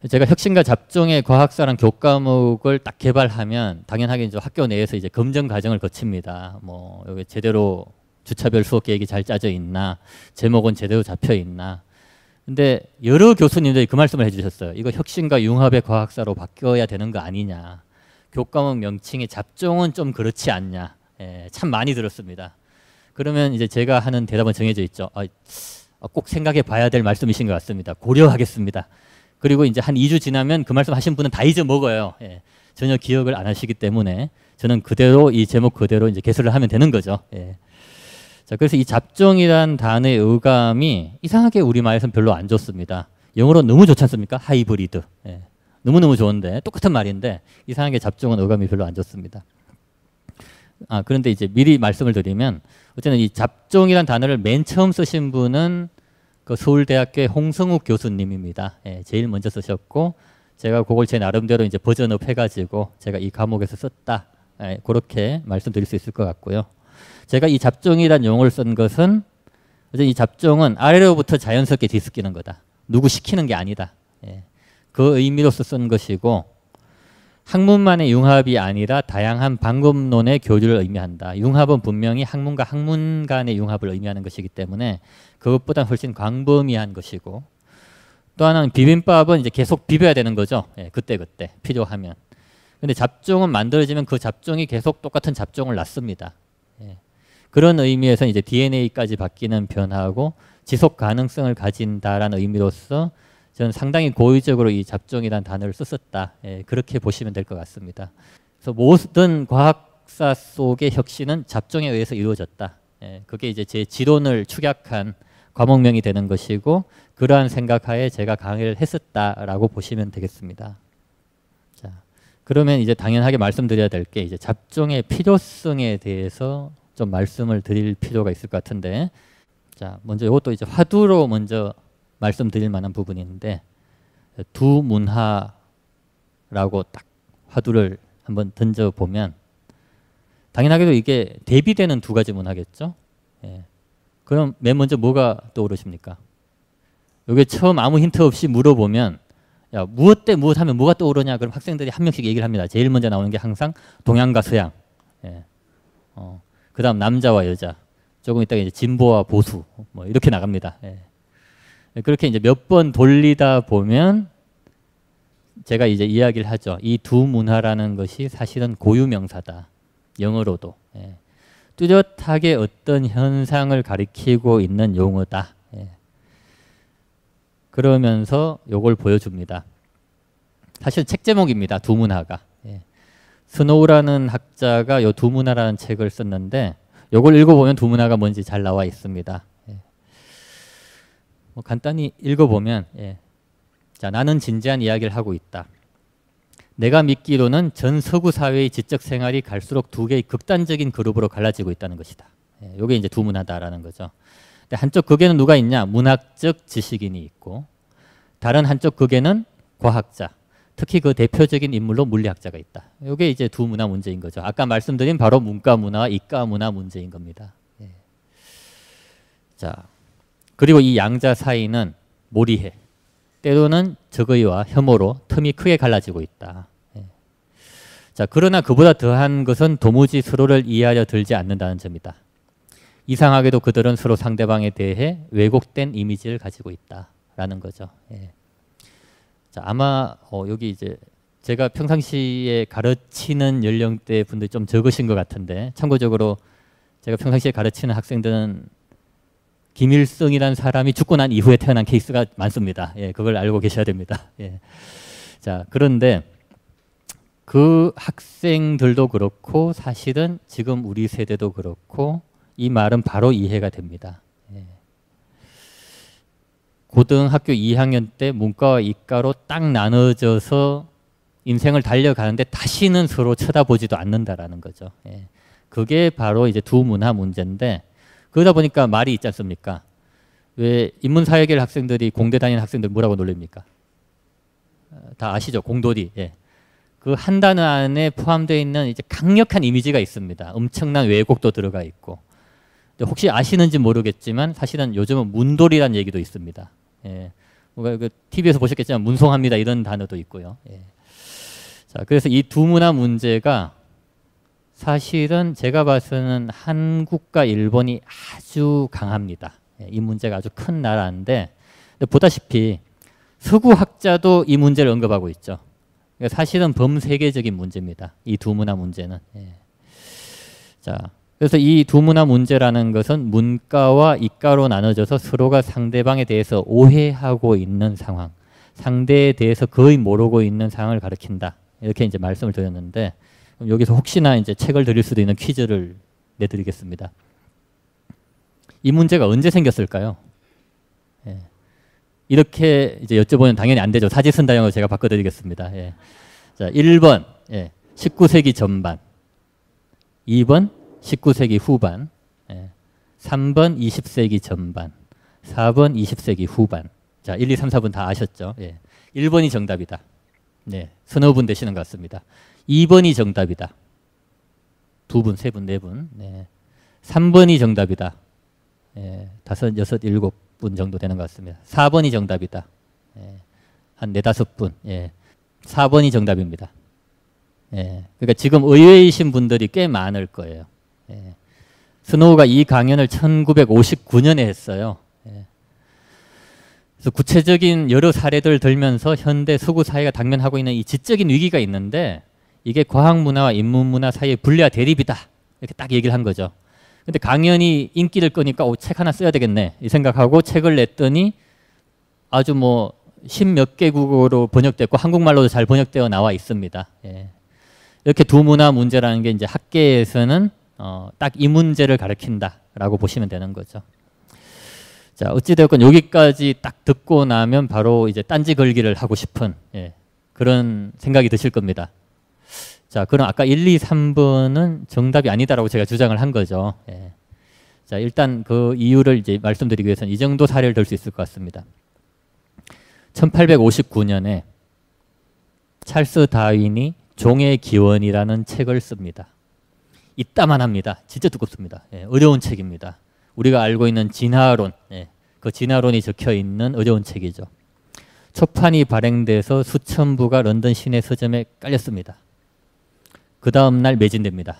제가 혁신과 잡종의 과학사랑 교과목을 딱 개발하면 당연하게 이제 학교 내에서 이제 검증 과정을 거칩니다. 뭐 여기 제대로 주차별 수업 계획이 잘 짜져 있나, 제목은 제대로 잡혀 있나. 근데 여러 교수님들이 그 말씀을 해주셨어요. 이거 혁신과 융합의 과학사로 바뀌어야 되는 거 아니냐. 교과목 명칭이 잡종은 좀 그렇지 않냐. 예, 참 많이 들었습니다. 그러면 이제 제가 하는 대답은 정해져 있죠. 아, 아, 꼭 생각해 봐야 될 말씀이신 것 같습니다. 고려하겠습니다. 그리고 이제 한 2주 지나면 그 말씀 하신 분은 다 잊어먹어요. 예. 전혀 기억을 안 하시기 때문에 저는 그대로 이 제목 그대로 이제 개설을 하면 되는 거죠. 예. 자, 그래서 이 잡종이란 단어의 어감이 이상하게 우리말에선 별로 안 좋습니다. 영어로 너무 좋지 않습니까? 하이브리드. 예. 너무너무 좋은데 똑같은 말인데 이상하게 잡종은 의감이 별로 안 좋습니다. 아, 그런데 이제 미리 말씀을 드리면 어쨌든 이 잡종이란 단어를 맨 처음 쓰신 분은 그 서울대학교의 홍성욱 교수님입니다. 예, 제일 먼저 쓰셨고 제가 그걸 제 나름대로 이제 버전업 해가지고 제가 이 과목에서 썼다. 예, 그렇게 말씀드릴 수 있을 것 같고요. 제가 이 잡종이란 용어를 쓴 것은 이 잡종은 아래로부터 자연스럽게 뒤섞이는 거다. 누구 시키는 게 아니다. 예, 그 의미로서 쓴 것이고 학문만의 융합이 아니라 다양한 방법론의 교류를 의미한다. 융합은 분명히 학문과 학문 간의 융합을 의미하는 것이기 때문에 그것보다 훨씬 광범위한 것이고 또 하나는 비빔밥은 이제 계속 비벼야 되는 거죠. 예, 그때 그때 필요하면. 근데 잡종은 만들어지면 그 잡종이 계속 똑같은 잡종을 낳습니다. 예. 그런 의미에서 이제 DNA까지 바뀌는 변화하고 지속 가능성을 가진다라는 의미로서 저는 상당히 고의적으로 이 잡종이란 단어를 썼었다. 예, 그렇게 보시면 될 것 같습니다. 그래서 모든 과학사 속의 혁신은 잡종에 의해서 이루어졌다. 예, 그게 이제 제 지론을 축약한 과목명이 되는 것이고 그러한 생각하에 제가 강의를 했었다라고 보시면 되겠습니다. 자, 그러면 이제 당연하게 말씀드려야 될 게 이제 잡종의 필요성에 대해서 좀 말씀을 드릴 필요가 있을 것 같은데, 자, 먼저 이것도 이제 화두로 먼저 말씀드릴 만한 부분인데 두 문화라고 딱 화두를 한번 던져 보면 당연하게도 이게 대비되는 두 가지 문화겠죠. 예. 그럼 맨 먼저 뭐가 떠오르십니까? 여기 처음 아무 힌트 없이 물어보면 야 무엇 때 무엇 하면 뭐가 떠오르냐 그럼 학생들이 한 명씩 얘기를 합니다. 제일 먼저 나오는 게 항상 동양과 서양. 예. 어, 그다음 남자와 여자. 조금 이따가 이제 진보와 보수 뭐 이렇게 나갑니다. 예. 네, 그렇게 이제 몇 번 돌리다 보면 제가 이제 이야기를 하죠. 이 두 문화라는 것이 사실은 고유명사다. 영어로도. 예. 뚜렷하게 어떤 현상을 가리키고 있는 용어다. 예. 그러면서 이걸 보여줍니다. 사실 책 제목입니다. 두 문화가. 예. 스노우라는 학자가 요 두 문화라는 책을 썼는데 이걸 읽어보면 두 문화가 뭔지 잘 나와 있습니다. 뭐 간단히 읽어보면 예. 자 나는 진지한 이야기를 하고 있다. 내가 믿기로는 전 서구 사회의 지적 생활이 갈수록 두 개의 극단적인 그룹으로 갈라지고 있다는 것이다. 이게 예, 이제 두 문화다라는 거죠. 근데 한쪽 극에는 누가 있냐? 문학적 지식인이 있고 다른 한쪽 극에는 과학자, 특히 그 대표적인 인물로 물리학자가 있다. 이게 이제 두 문화 문제인 거죠. 아까 말씀드린 바로 문과 문화와 이과 문화 문제인 겁니다. 예. 자, 그리고 이 양자 사이는 몰이해. 때로는 적의와 혐오로 틈이 크게 갈라지고 있다. 예. 자, 그러나 그보다 더한 것은 도무지 서로를 이해하려 들지 않는다는 점이다. 이상하게도 그들은 서로 상대방에 대해 왜곡된 이미지를 가지고 있다라는 거죠. 예. 자, 아마 어, 여기 이제 제가 평상시에 가르치는 연령대 분들좀 적으신 것 같은데 참고적으로 제가 평상시에 가르치는 학생들은 김일성이라는 사람이 죽고 난 이후에 태어난 케이스가 많습니다. 예, 그걸 알고 계셔야 됩니다. 예. 자, 그런데 그 학생들도 그렇고 사실은 지금 우리 세대도 그렇고 이 말은 바로 이해가 됩니다. 예. 고등학교 2학년 때 문과와 이과로 딱 나눠져서 인생을 달려가는데 다시는 서로 쳐다보지도 않는다라는 거죠. 예. 그게 바로 이제 두 문화 문제인데 그러다 보니까 말이 있지 않습니까? 왜 인문사회계를 학생들이 공대 다니는 학생들 뭐라고 놀립니까? 다 아시죠? 공돌이. 예. 그한 단어 안에 포함되어 있는 이제 강력한 이미지가 있습니다. 엄청난 왜곡도 들어가 있고. 혹시 아시는지 모르겠지만 사실은 요즘은 문돌이란 얘기도 있습니다. 예. 뭔가 그 TV에서 보셨겠지만 문송합니다 이런 단어도 있고요. 예. 자, 그래서 이 두 문화 문제가 사실은 제가 봐서는 한국과 일본이 아주 강합니다. 예, 이 문제가 아주 큰 나라인데 보다시피 서구 학자도 이 문제를 언급하고 있죠. 그러니까 사실은 범세계적인 문제입니다. 이 두 문화 문제는. 예. 자, 그래서 이 두 문화 문제라는 것은 문과와 이과로 나눠져서 서로가 상대방에 대해서 오해하고 있는 상황, 상대에 대해서 거의 모르고 있는 상황을 가르친다 이렇게 이제 말씀을 드렸는데 여기서 혹시나 이제 책을 드릴 수도 있는 퀴즈를 내드리겠습니다. 이 문제가 언제 생겼을까요? 예. 이렇게 이제 여쭤보면 당연히 안 되죠. 사지선다형을 제가 바꿔드리겠습니다. 예. 자, 1번 예. 19세기 전반, 2번 19세기 후반, 3번 예. 20세기 전반, 4번 20세기 후반. 자, 1, 2, 3, 4분 다 아셨죠? 예. 1번이 정답이다. 네, 서너 분 되시는 것 같습니다. 2번이 정답이다. 두 분, 세 분, 네 분. 네. 3번이 정답이다. 예, 다섯, 여섯, 일곱 분 정도 되는 것 같습니다. 4번이 정답이다. 예, 한 네다섯 분. 예, 4번이 정답입니다. 예, 그러니까 지금 의외이신 분들이 꽤 많을 거예요. 예, 스노우가 이 강연을 1959년에 했어요. 예, 그래서 구체적인 여러 사례들 들면서 현대 서구 사회가 당면하고 있는 이 지적인 위기가 있는데 이게 과학 문화와 인문 문화 사이의 분리와 대립이다. 이렇게 딱 얘기를 한 거죠. 근데 강연이 인기를 끄니까 오, 책 하나 써야 되겠네. 이 생각하고 책을 냈더니 아주 뭐 십몇 개국어로 번역됐고 한국말로도 잘 번역되어 나와 있습니다. 예. 이렇게 두 문화 문제라는 게 이제 학계에서는 어, 딱이 문제를 가르친다라고 보시면 되는 거죠. 자 어찌되었건 여기까지 딱 듣고 나면 바로 이제 딴지 걸기를 하고 싶은 예, 그런 생각이 드실 겁니다. 자, 그럼 아까 1, 2, 3번은 정답이 아니다라고 제가 주장을 한 거죠. 예. 자, 일단 그 이유를 이제 말씀드리기 위해서는 이 정도 사례를 들 수 있을 것 같습니다. 1859년에 찰스 다윈이 종의 기원이라는 책을 씁니다. 이따만합니다. 진짜 두껍습니다. 예, 어려운 책입니다. 우리가 알고 있는 진화론, 예, 그 진화론이 적혀 있는 어려운 책이죠. 초판이 발행돼서 수천 부가 런던 시내 서점에 깔렸습니다. 그 다음 날 매진됩니다.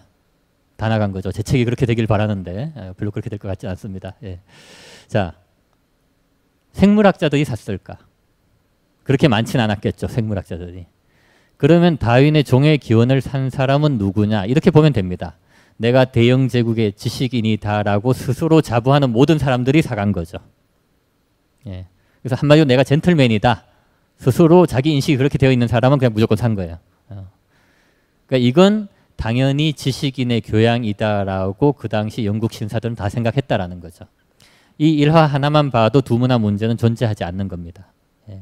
다 나간 거죠. 제 책이 그렇게 되길 바라는데 예, 별로 그렇게 될 것 같지 않습니다. 예. 자, 생물학자들이 샀을까? 그렇게 많진 않았겠죠. 생물학자들이. 그러면 다윈의 종의 기원을 산 사람은 누구냐? 이렇게 보면 됩니다. 내가 대영 제국의 지식인이다라고 스스로 자부하는 모든 사람들이 사간 거죠. 예. 그래서 한마디로 내가 젠틀맨이다. 스스로 자기 인식이 그렇게 되어 있는 사람은 그냥 무조건 산 거예요. 어. 그러니까 이건 당연히 지식인의 교양이다라고 그 당시 영국 신사들은 다 생각했다라는 거죠. 이 일화 하나만 봐도 두문화 문제는 존재하지 않는 겁니다. 예.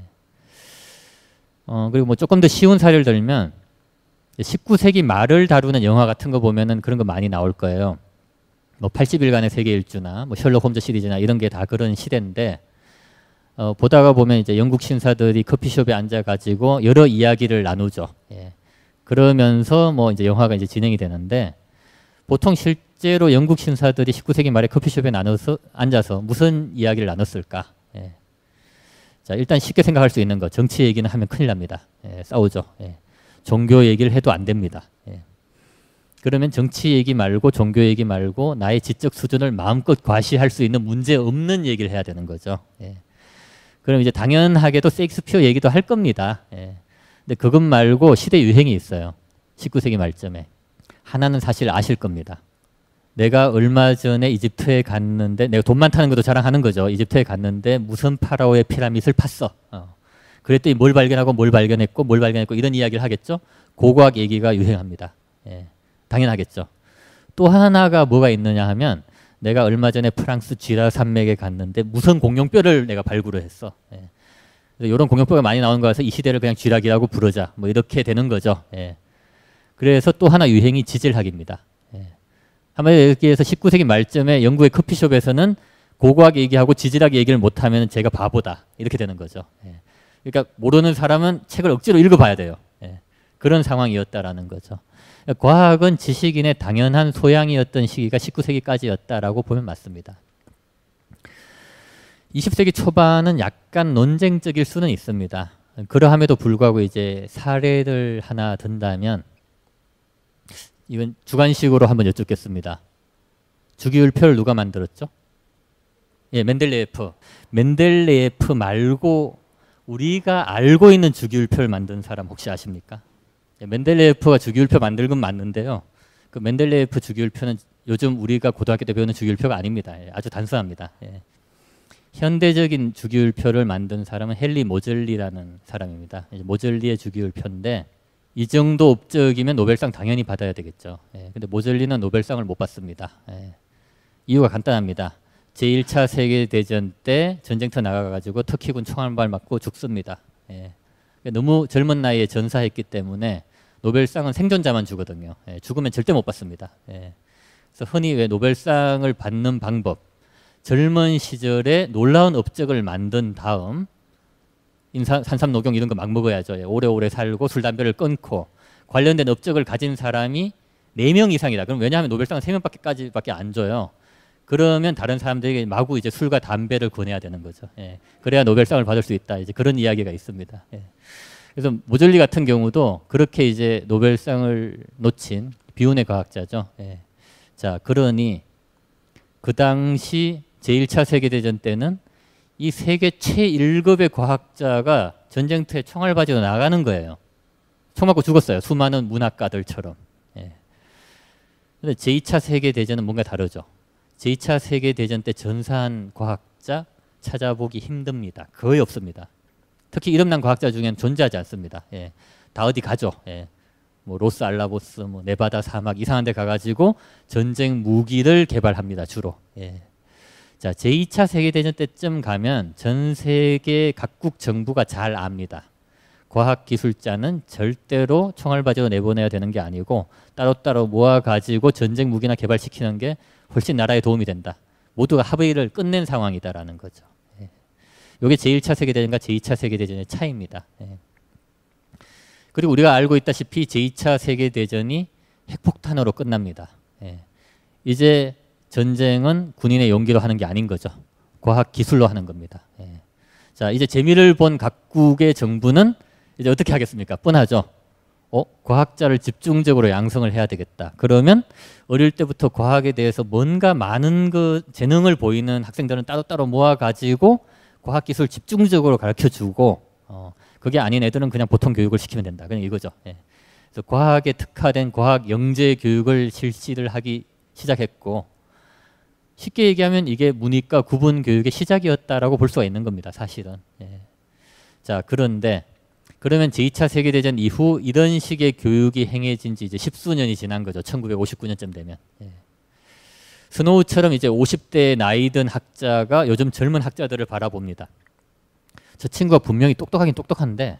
어, 그리고 뭐 조금 더 쉬운 사례를 들면 19세기 말을 다루는 영화 같은 거 보면은 그런 거 많이 나올 거예요. 뭐 80일간의 세계 일주나 뭐 셜록 홈즈 시리즈나 이런 게 다 그런 시대인데 어, 보다가 보면 이제 영국 신사들이 커피숍에 앉아 가지고 여러 이야기를 나누죠. 예. 그러면서 뭐 이제 영화가 이제 진행이 되는데 보통 실제로 영국 신사들이 19세기 말에 커피숍에 나눠서 앉아서 무슨 이야기를 나눴을까? 예. 자 일단 쉽게 생각할 수 있는 거 정치 얘기는 하면 큰일 납니다. 예, 싸우죠. 예. 종교 얘기를 해도 안 됩니다. 예. 그러면 정치 얘기 말고 종교 얘기 말고 나의 지적 수준을 마음껏 과시할 수 있는 문제 없는 얘기를 해야 되는 거죠. 예. 그럼 이제 당연하게도 세익스피어 얘기도 할 겁니다. 예. 근데 그것 말고 시대 유행이 있어요. 19세기 말쯤에. 하나는 사실 아실 겁니다. 내가 얼마 전에 이집트에 갔는데 내가 돈 많다는 것도 자랑하는 거죠. 이집트에 갔는데 무슨 파라오의 피라밋을 팠어. 어. 그랬더니 뭘 발견하고 뭘 발견했고 뭘 발견했고 이런 이야기를 하겠죠. 고고학 얘기가 유행합니다. 예. 당연하겠죠. 또 하나가 뭐가 있느냐 하면 내가 얼마 전에 프랑스 지라 산맥에 갔는데 무슨 공룡뼈를 내가 발굴을 했어. 예. 이런 공용법이 많이 나오는 거아서이 시대를 그냥 쥐락이라고 부르자. 뭐 이렇게 되는 거죠. 예. 그래서 또 하나 유행이 지질학입니다. 예. 한마디로 얘기해서 19세기 말쯤에 영국의 커피숍에서는 고고하 얘기하고 지질하 얘기를 못하면 제가 바보다. 이렇게 되는 거죠. 예. 그러니까 모르는 사람은 책을 억지로 읽어봐야 돼요. 예. 그런 상황이었다라는 거죠. 그러니까 과학은 지식인의 당연한 소양이었던 시기가 19세기까지였다라고 보면 맞습니다. 20세기 초반은 약간 논쟁적일 수는 있습니다. 그러함에도 불구하고 이제 사례를 하나 든다면 이건 주관식으로 한번 여쭙겠습니다. 주기율표를 누가 만들었죠? 예, 맨델레예프. 맨델레예프 말고 우리가 알고 있는 주기율표를 만든 사람 혹시 아십니까? 예, 맨델레예프가 주기율표 만들 건 맞는데요. 그 맨델레예프 주기율표는 요즘 우리가 고등학교 때 배우는 주기율표가 아닙니다. 예, 아주 단순합니다. 예. 현대적인 주기율표를 만든 사람은 헨리 모젤리라는 사람입니다. 모젤리의 주기율표인데 이 정도 업적이면 노벨상 당연히 받아야 되겠죠. 예, 근데 모젤리는 노벨상을 못 받습니다. 예, 이유가 간단합니다. 제1차 세계대전 때 전쟁터 나가가지고 터키군 총 한 발 맞고 죽습니다. 예, 그러니까 너무 젊은 나이에 전사했기 때문에 노벨상은 생존자만 주거든요. 예, 죽으면 절대 못 받습니다. 예, 그래서 흔히 왜 노벨상을 받는 방법 젊은 시절에 놀라운 업적을 만든 다음 인산, 산삼 녹용 이런 거 막 먹어야죠. 예, 오래오래 살고 술, 담배를 끊고 관련된 업적을 가진 사람이 4명 이상이다. 그럼 왜냐하면 노벨상은 3명밖에 밖에 안 줘요. 그러면 다른 사람들에게 마구 이제 술과 담배를 권해야 되는 거죠. 예. 그래야 노벨상을 받을 수 있다. 이제 그런 이야기가 있습니다. 예. 그래서 모졸리 같은 경우도 그렇게 이제 노벨상을 놓친 비운의 과학자죠. 예. 자, 그러니 그 당시 제1차 세계대전 때는 이 세계 최1급의 과학자가 전쟁터에 총알 가지고 나가는 거예요. 총 맞고 죽었어요. 수많은 문학가들처럼. 예. 근데 제2차 세계대전은 뭔가 다르죠. 제2차 세계대전 때 전사한 과학자 찾아보기 힘듭니다. 거의 없습니다. 특히 이름난 과학자 중에는 존재하지 않습니다. 예. 다 어디 가죠. 예. 뭐 로스 알라보스, 뭐 네바다 사막 이상한 데 가가지고 전쟁 무기를 개발합니다. 주로. 예. 자, 제2차 세계대전 때쯤 가면 전 세계 각국 정부가 잘 압니다. 과학기술자는 절대로 총알 바지로 내보내야 되는 게 아니고 따로따로 모아가지고 전쟁 무기나 개발시키는 게 훨씬 나라에 도움이 된다. 모두가 합의를 끝낸 상황이다라는 거죠. 이게 예. 제1차 세계대전과 제2차 세계대전의 차이입니다. 예. 그리고 우리가 알고 있다시피 제2차 세계대전이 핵폭탄으로 끝납니다. 예. 이제 전쟁은 군인의 용기로 하는 게 아닌 거죠. 과학 기술로 하는 겁니다. 예. 자, 이제 재미를 본 각국의 정부는 이제 어떻게 하겠습니까? 뻔하죠. 어, 과학자를 집중적으로 양성을 해야 되겠다. 그러면 어릴 때부터 과학에 대해서 뭔가 많은 그 재능을 보이는 학생들은 따로따로 모아 가지고 과학 기술 집중적으로 가르쳐 주고 어, 그게 아닌 애들은 그냥 보통 교육을 시키면 된다. 그냥 이거죠. 예. 그래서 과학에 특화된 과학 영재 교육을 실시를 하기 시작했고 쉽게 얘기하면 이게 문이과 구분 교육의 시작이었다라고 볼 수가 있는 겁니다. 사실은. 예. 자 그런데 그러면 제2차 세계대전 이후 이런 식의 교육이 행해진 지 이제 십수년이 지난 거죠. 1959년쯤 되면. 예. 스노우처럼 이제 50대 나이든 학자가 요즘 젊은 학자들을 바라봅니다. 저 친구가 분명히 똑똑하긴 똑똑한데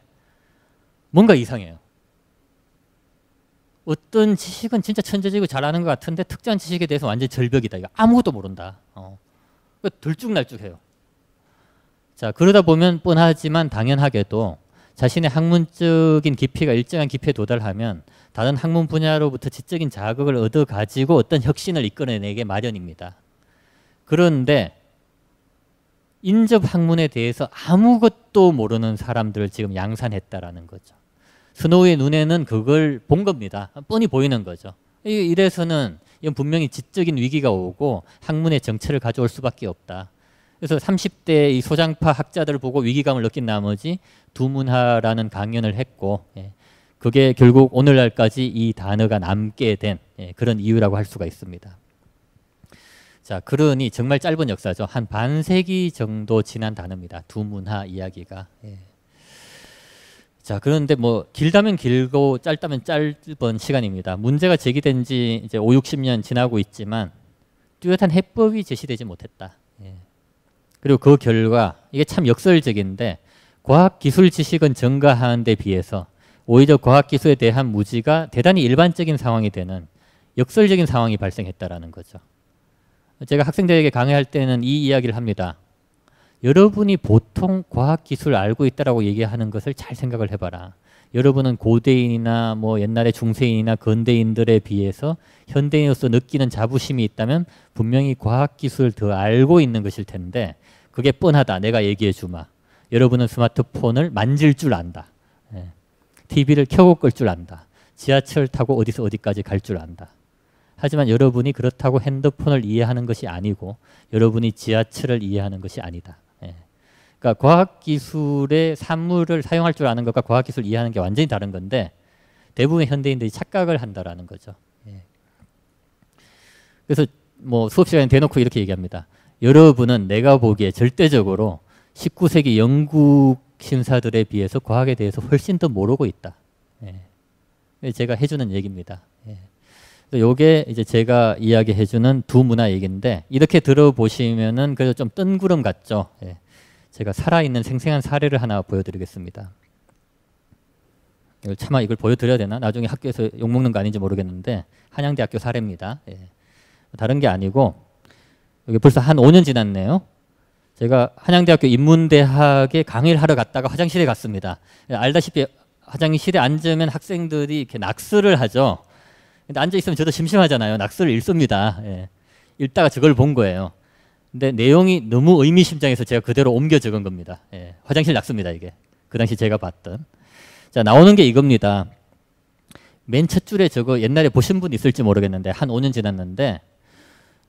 뭔가 이상해요. 어떤 지식은 진짜 천재지고 잘하는 것 같은데 특정한 지식에 대해서 완전 절벽이다. 이거 아무것도 모른다. 어. 그러 들쭉날쭉해요. 자 그러다 보면 뻔하지만 당연하게도 자신의 학문적인 깊이가 일정한 깊이에 도달하면 다른 학문 분야로부터 지적인 자극을 얻어 가지고 어떤 혁신을 이끌어내게 마련입니다. 그런데 인접 학문에 대해서 아무것도 모르는 사람들을 지금 양산했다라는 거죠. 스노우의 눈에는 그걸 본 겁니다. 뻔히 보이는 거죠. 이래서는 이건 분명히 지적인 위기가 오고 학문의 정체를 가져올 수밖에 없다. 그래서 30대 이 소장파 학자들을 보고 위기감을 느낀 나머지 두문화라는 강연을 했고 예, 그게 결국 오늘날까지 이 단어가 남게 된 예, 그런 이유라고 할 수가 있습니다. 자, 그러니 정말 짧은 역사죠. 한 반세기 정도 지난 단어입니다. 두문화 이야기가. 예. 자 그런데 뭐 길다면 길고 짧다면 짧은 시간입니다. 문제가 제기된 지 이제 5, 60년 지나고 있지만 뚜렷한 해법이 제시되지 못했다. 예. 그리고 그 결과 이게 참 역설적인데 과학 기술 지식은 증가하는 데 비해서 오히려 과학 기술에 대한 무지가 대단히 일반적인 상황이 되는 역설적인 상황이 발생했다라는 거죠. 제가 학생들에게 강의할 때는 이 이야기를 합니다. 여러분이 보통 과학기술 알고 있다라고 얘기하는 것을 잘 생각을 해봐라. 여러분은 고대인이나 뭐 옛날의 중세인이나 근대인들에 비해서 현대인으로서 느끼는 자부심이 있다면 분명히 과학기술을 더 알고 있는 것일 텐데 그게 뻔하다. 내가 얘기해 주마. 여러분은 스마트폰을 만질 줄 안다. 예. TV를 켜고 끌 줄 안다. 지하철 타고 어디서 어디까지 갈 줄 안다. 하지만 여러분이 그렇다고 핸드폰을 이해하는 것이 아니고 여러분이 지하철을 이해하는 것이 아니다. 그러니까 과학기술의 산물을 사용할 줄 아는 것과 과학기술 이해하는 게 완전히 다른 건데 대부분의 현대인들이 착각을 한다라는 거죠. 예. 그래서 뭐 수업 시간에 대놓고 이렇게 얘기합니다. 여러분은 내가 보기에 절대적으로 19세기 영국 심사들에 비해서 과학에 대해서 훨씬 더 모르고 있다. 예. 제가 해주는 얘기입니다. 예. 요게 이제 제가 이야기해주는 두 문화 얘기인데 이렇게 들어보시면은 그래도 좀 뜬구름 같죠. 예. 제가 살아있는 생생한 사례를 하나 보여드리겠습니다. 이걸 차마 이걸 보여드려야 되나? 나중에 학교에서 욕먹는 거 아닌지 모르겠는데 한양대학교 사례입니다. 예. 다른 게 아니고 여기 벌써 한 5년 지났네요. 제가 한양대학교 인문대학에 강의를 하러 갔다가 화장실에 갔습니다. 예, 알다시피 화장실에 앉으면 학생들이 이렇게 낙스를 하죠. 근데 앉아 있으면 저도 심심하잖아요. 낙스를 읽습니다. 예. 읽다가 저걸 본 거예요. 근데 내용이 너무 의미심장해서 제가 그대로 옮겨 적은 겁니다. 예, 화장실 났습니다 이게. 그 당시 제가 봤던. 자 나오는 게 이겁니다. 맨 첫 줄에 저거 옛날에 보신 분 있을지 모르겠는데 한 5년 지났는데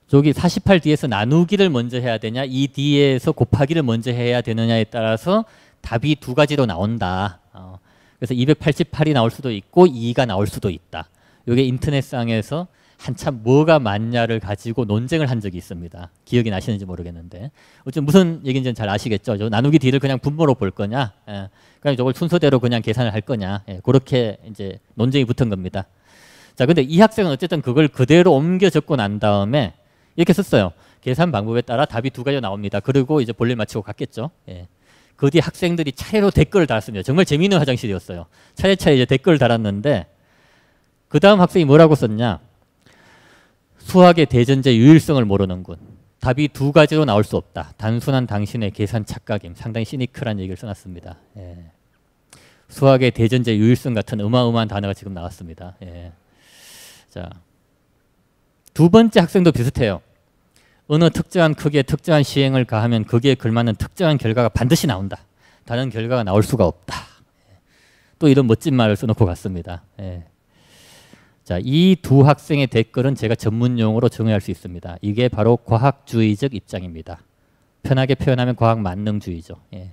저기 48 뒤에서 나누기를 먼저 해야 되냐 이 뒤에서 곱하기를 먼저 해야 되느냐에 따라서 답이 두 가지로 나온다. 어, 그래서 288이 나올 수도 있고 2가 나올 수도 있다. 이게 인터넷상에서 한참 뭐가 맞냐를 가지고 논쟁을 한 적이 있습니다. 기억이 나시는지 모르겠는데 어쨌든 무슨 얘기인지는 잘 아시겠죠. 저 나누기 뒤를 그냥 분모로 볼 거냐, 예, 그냥 저걸 순서대로 그냥 계산을 할 거냐, 예, 그렇게 이제 논쟁이 붙은 겁니다. 자, 근데 이 학생은 어쨌든 그걸 그대로 옮겨 적고 난 다음에 이렇게 썼어요. 계산 방법에 따라 답이 두 가지가 나옵니다. 그리고 이제 볼일 마치고 갔겠죠. 예. 그뒤 학생들이 차례로 댓글을 달았습니다. 정말 재미있는 화장실이었어요. 차례차례 이제 댓글을 달았는데 그 다음 학생이 뭐라고 썼냐? 수학의 대전제 유일성을 모르는군. 답이 두 가지로 나올 수 없다. 단순한 당신의 계산 착각임. 상당히 시니컬한 얘기를 써놨습니다. 예. 수학의 대전제 유일성 같은 어마어마한 단어가 지금 나왔습니다. 예. 자, 두 번째 학생도 비슷해요. 어느 특정한 크기의 특정한 시행을 가하면 거기에 걸맞는 특정한 결과가 반드시 나온다. 다른 결과가 나올 수가 없다. 예. 또 이런 멋진 말을 써놓고 갔습니다. 예. 자, 이 두 학생의 댓글은 제가 전문 용어로 정의할 수 있습니다. 이게 바로 과학주의적 입장입니다. 편하게 표현하면 과학 만능주의죠. 예.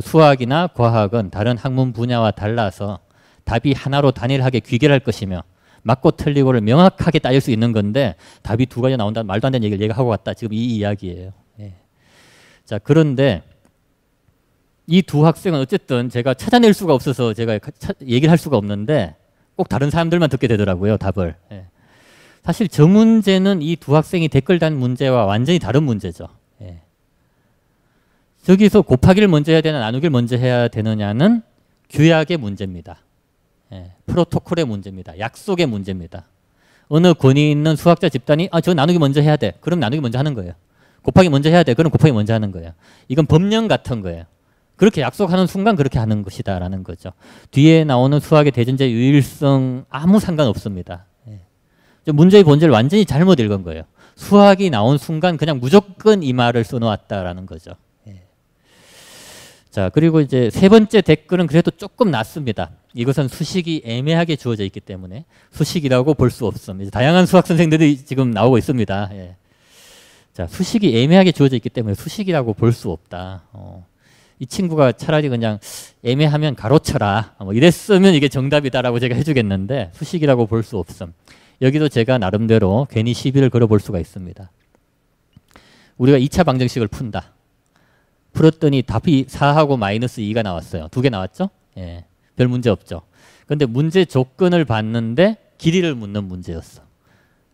수학이나 과학은 다른 학문 분야와 달라서 답이 하나로 단일하게 귀결할 것이며 맞고 틀리고를 명확하게 따질 수 있는 건데 답이 두 가지 나온다는 말도 안 되는 얘기를 얘가 하고 왔다. 지금 이 이야기예요. 예. 자 그런데 이 두 학생은 어쨌든 제가 찾아낼 수가 없어서 제가 차, 얘기를 할 수가 없는데 꼭 다른 사람들만 듣게 되더라고요 답을. 예. 사실 저 문제는 이 두 학생이 댓글 단 문제와 완전히 다른 문제죠. 예. 저기서 곱하기를 먼저 해야 되나 나누기를 먼저 해야 되느냐는 규약의 문제입니다. 예. 프로토콜의 문제입니다. 약속의 문제입니다. 어느 권위 있는 수학자 집단이 아저 나누기 먼저 해야 돼. 그럼 나누기 먼저 하는 거예요. 곱하기 먼저 해야 돼. 그럼 곱하기 먼저 하는 거예요. 이건 법령 같은 거예요. 그렇게 약속하는 순간 그렇게 하는 것이다라는 거죠. 뒤에 나오는 수학의 대전제 유일성 아무 상관없습니다. 예. 문제의 본질 완전히 잘못 읽은 거예요. 수학이 나온 순간 그냥 무조건 이 말을 써놓았다라는 거죠. 예. 자 그리고 이제 세 번째 댓글은 그래도 조금 낫습니다. 이것은 수식이 애매하게 주어져 있기 때문에 수식이라고 볼 수 없습니다. 다양한 수학 선생들이 지금 나오고 있습니다. 예. 자 수식이 애매하게 주어져 있기 때문에 수식이라고 볼 수 없다. 어. 이 친구가 차라리 그냥 애매하면 가로쳐라 뭐 이랬으면 이게 정답이다라고 제가 해주겠는데 수식이라고 볼 수 없음. 여기도 제가 나름대로 괜히 시비를 걸어볼 수가 있습니다. 우리가 2차 방정식을 푼다. 풀었더니 답이 4하고 마이너스 2가 나왔어요. 두 개 나왔죠? 예. 별 문제 없죠. 근데 문제 조건을 봤는데 길이를 묻는 문제였어.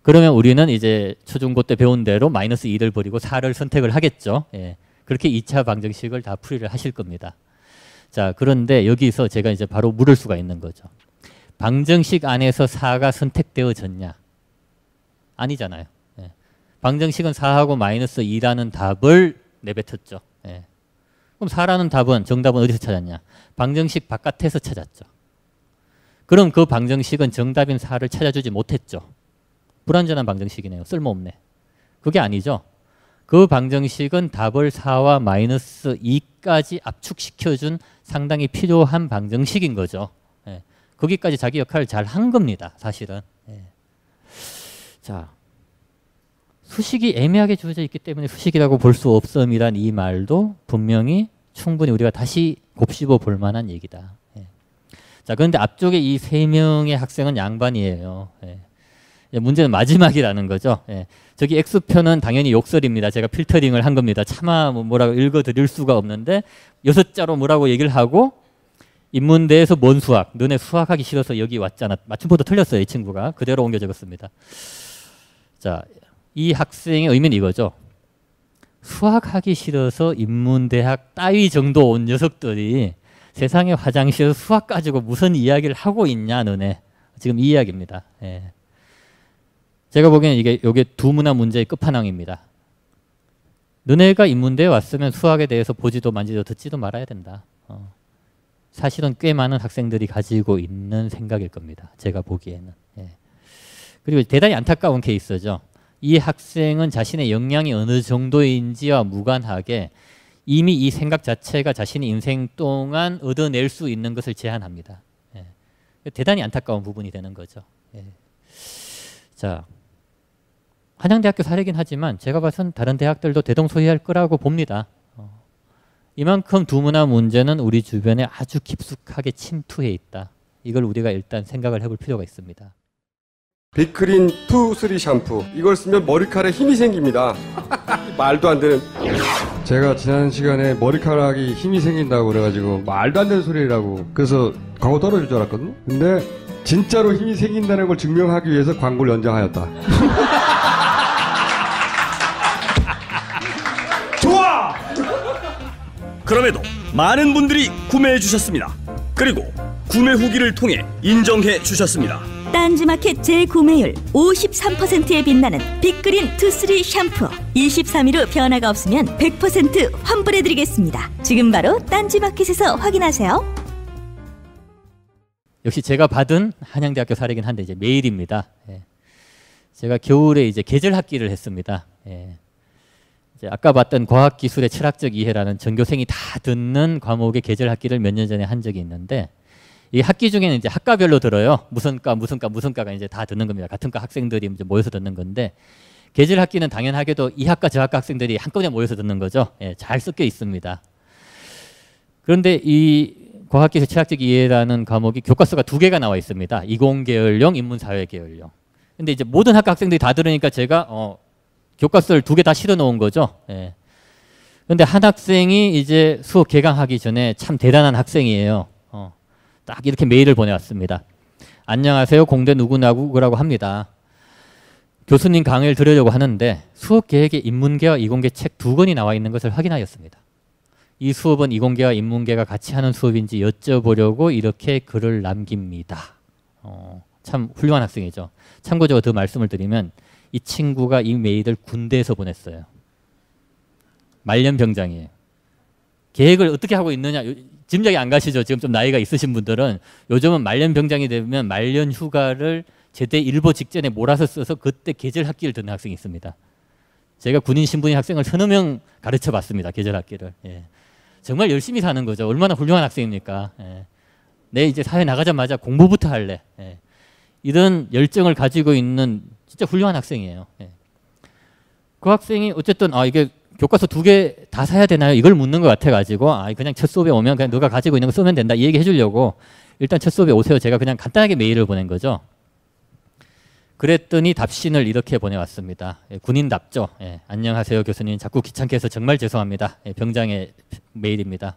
그러면 우리는 이제 초중고 때 배운 대로 마이너스 2를 버리고 4를 선택을 하겠죠. 예. 그렇게 2차 방정식을 다 풀이를 하실 겁니다. 자, 그런데 여기서 제가 이제 바로 물을 수가 있는 거죠. 방정식 안에서 4가 선택되어졌냐? 아니잖아요. 예. 방정식은 4하고 마이너스 2라는 답을 내뱉었죠. 예. 그럼 4라는 답은 정답은 어디서 찾았냐? 방정식 바깥에서 찾았죠. 그럼 그 방정식은 정답인 4를 찾아주지 못했죠. 불완전한 방정식이네요. 쓸모없네. 그게 아니죠. 그 방정식은 답을 4와 마이너스 2까지 압축시켜준 상당히 필요한 방정식인 거죠. 예. 거기까지 자기 역할을 잘 한 겁니다. 사실은. 예. 자, 수식이 애매하게 주어져 있기 때문에 수식이라고 볼 수 없음이란 이 말도 분명히 충분히 우리가 다시 곱씹어 볼 만한 얘기다. 예. 자, 그런데 앞쪽에 이 세 명의 학생은 양반이에요. 예. 예, 문제는 마지막이라는 거죠. 예. 저기 X표는 당연히 욕설입니다. 제가 필터링을 한 겁니다. 차마 뭐 뭐라고 읽어드릴 수가 없는데 여섯 자로 뭐라고 얘기를 하고 인문대에서 뭔 수학, 너네 수학하기 싫어서 여기 왔잖아. 마침표도 틀렸어요. 이 친구가. 그대로 옮겨 적었습니다. 자, 이 학생의 의미는 이거죠. 수학하기 싫어서 인문대학 따위 정도 온 녀석들이 세상의 화장실에서 수학 가지고 무슨 이야기를 하고 있냐 너네. 지금 이 이야기입니다. 예. 제가 보기엔 이게 이게 두 문화 문제의 끝판왕입니다. 너네가 인문대에 왔으면 수학에 대해서 보지도 만지도 듣지도 말아야 된다. 어. 사실은 꽤 많은 학생들이 가지고 있는 생각일 겁니다. 제가 보기에는. 예. 그리고 대단히 안타까운 케이스죠. 이 학생은 자신의 역량이 어느 정도인지와 무관하게 이미 이 생각 자체가 자신의 인생 동안 얻어낼 수 있는 것을 제한합니다. 예. 대단히 안타까운 부분이 되는 거죠. 예. 자, 한양대학교 사례긴 하지만 제가 봐선 다른 대학들도 대동소이할 거라고 봅니다. 어, 이만큼 두문화 문제는 우리 주변에 아주 깊숙하게 침투해 있다. 이걸 우리가 일단 생각을 해볼 필요가 있습니다. 비크린 투쓰리 샴푸 이걸 쓰면 머리카락에 힘이 생깁니다. 말도 안 되는. 제가 지난 시간에 머리카락이 힘이 생긴다고 그래가지고 말도 안 되는 소리라고 그래서 광고 떨어질 줄알았거든 근데 진짜로 힘이 생긴다는 걸 증명하기 위해서 광고를 연장하였다. 그럼에도 많은 분들이 구매해 주셨습니다. 그리고 구매 후기를 통해 인정해 주셨습니다. 딴지마켓 재구매율 53%에 빛나는 빅그린 투쓰리 샴푸 23일 후 변화가 없으면 100% 환불해드리겠습니다. 지금 바로 딴지마켓에서 확인하세요. 역시 제가 받은 한양대학교 사례긴 한데 이제 메일입니다. 예. 제가 겨울에 이제 계절 학기를 했습니다. 예. 아까 봤던 과학기술의 철학적 이해라는 전교생이 다 듣는 과목의 계절 학기를 몇 년 전에 한 적이 있는데 이 학기 중에는 이제 학과별로 들어요. 무슨 과, 무슨 과, 무슨 과가 이제 다 듣는 겁니다. 같은 과 학생들이 이제 모여서 듣는 건데 계절 학기는 당연하게도 이 학과 저 학과 학생들이 한꺼번에 모여서 듣는 거죠. 예, 잘 섞여 있습니다. 그런데 이 과학기술 철학적 이해라는 과목이 교과서가 두 개가 나와 있습니다. 이공계열용, 인문사회계열용. 근데 이제 모든 학과 학생들이 다 들으니까 제가 어 교과서를 두 개 다 실어 놓은 거죠. 예. 근데 한 학생이 이제 수업 개강하기 전에 참 대단한 학생이에요. 어. 딱 이렇게 메일을 보내왔습니다. 안녕하세요. 공대 누구나구라고 합니다. 교수님 강의를 들으려고 하는데 수업 계획에 인문계와 이공계 책 두 권이 나와 있는 것을 확인하였습니다. 이 수업은 이공계와 인문계가 같이 하는 수업인지 여쭤보려고 이렇게 글을 남깁니다. 어, 참 훌륭한 학생이죠. 참고적으로 더 말씀을 드리면 이 친구가 이 메이드를 군대에서 보냈어요. 말년 병장이에요. 계획을 어떻게 하고 있느냐 짐작이 안 가시죠. 지금 좀 나이가 있으신 분들은 요즘은 말년 병장이 되면 말년 휴가를 제대 일보 직전에 몰아서 써서 그때 계절 학기를 듣는 학생이 있습니다. 제가 군인 신분인 학생을 서너 명 가르쳐 봤습니다. 계절 학기를. 예. 정말 열심히 사는 거죠. 얼마나 훌륭한 학생입니까? 예. 내 이제 사회 나가자마자 공부부터 할래. 예. 이런 열정을 가지고 있는 진짜 훌륭한 학생이에요. 예. 그 학생이 어쨌든 아 이게 교과서 두 개 다 사야 되나요? 이걸 묻는 것 같아가지고 아 그냥 첫 수업에 오면 그냥 너가 가지고 있는 거 쓰면 된다 이 얘기 해주려고 일단 첫 수업에 오세요. 제가 그냥 간단하게 메일을 보낸 거죠. 그랬더니 답신을 이렇게 보내왔습니다. 예, 군인답죠. 예, 안녕하세요 교수님. 자꾸 귀찮게 해서 정말 죄송합니다. 예, 병장의 메일입니다.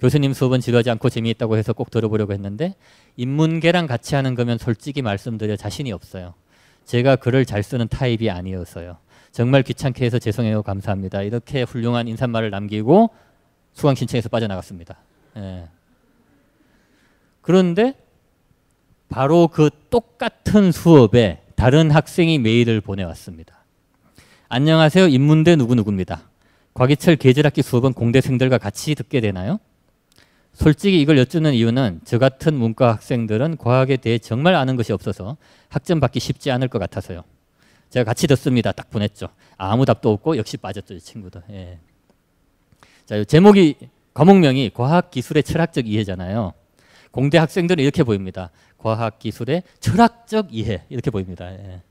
교수님 수업은 지루하지 않고 재미있다고 해서 꼭 들어보려고 했는데 인문계랑 같이 하는 거면 솔직히 말씀드려 자신이 없어요. 제가 글을 잘 쓰는 타입이 아니었어요 정말 귀찮게 해서 죄송해요. 감사합니다. 이렇게 훌륭한 인사말을 남기고 수강 신청에서 빠져나갔습니다. 예. 그런데 바로 그 똑같은 수업에 다른 학생이 메일을 보내왔습니다. 안녕하세요. 인문대 누구누구입니다. 과기철 계절학기 수업은 공대생들과 같이 듣게 되나요? 솔직히 이걸 여쭙는 이유는 저 같은 문과 학생들은 과학에 대해 정말 아는 것이 없어서 학점 받기 쉽지 않을 것 같아서요. 제가 같이 듣습니다. 딱 보냈죠. 아무 답도 없고 역시 빠졌죠, 이 친구도. 예. 자, 제목이 과목명이 과학 기술의 철학적 이해잖아요. 공대 학생들은 이렇게 보입니다. 과학 기술의 철학적 이해 이렇게 보입니다. 예.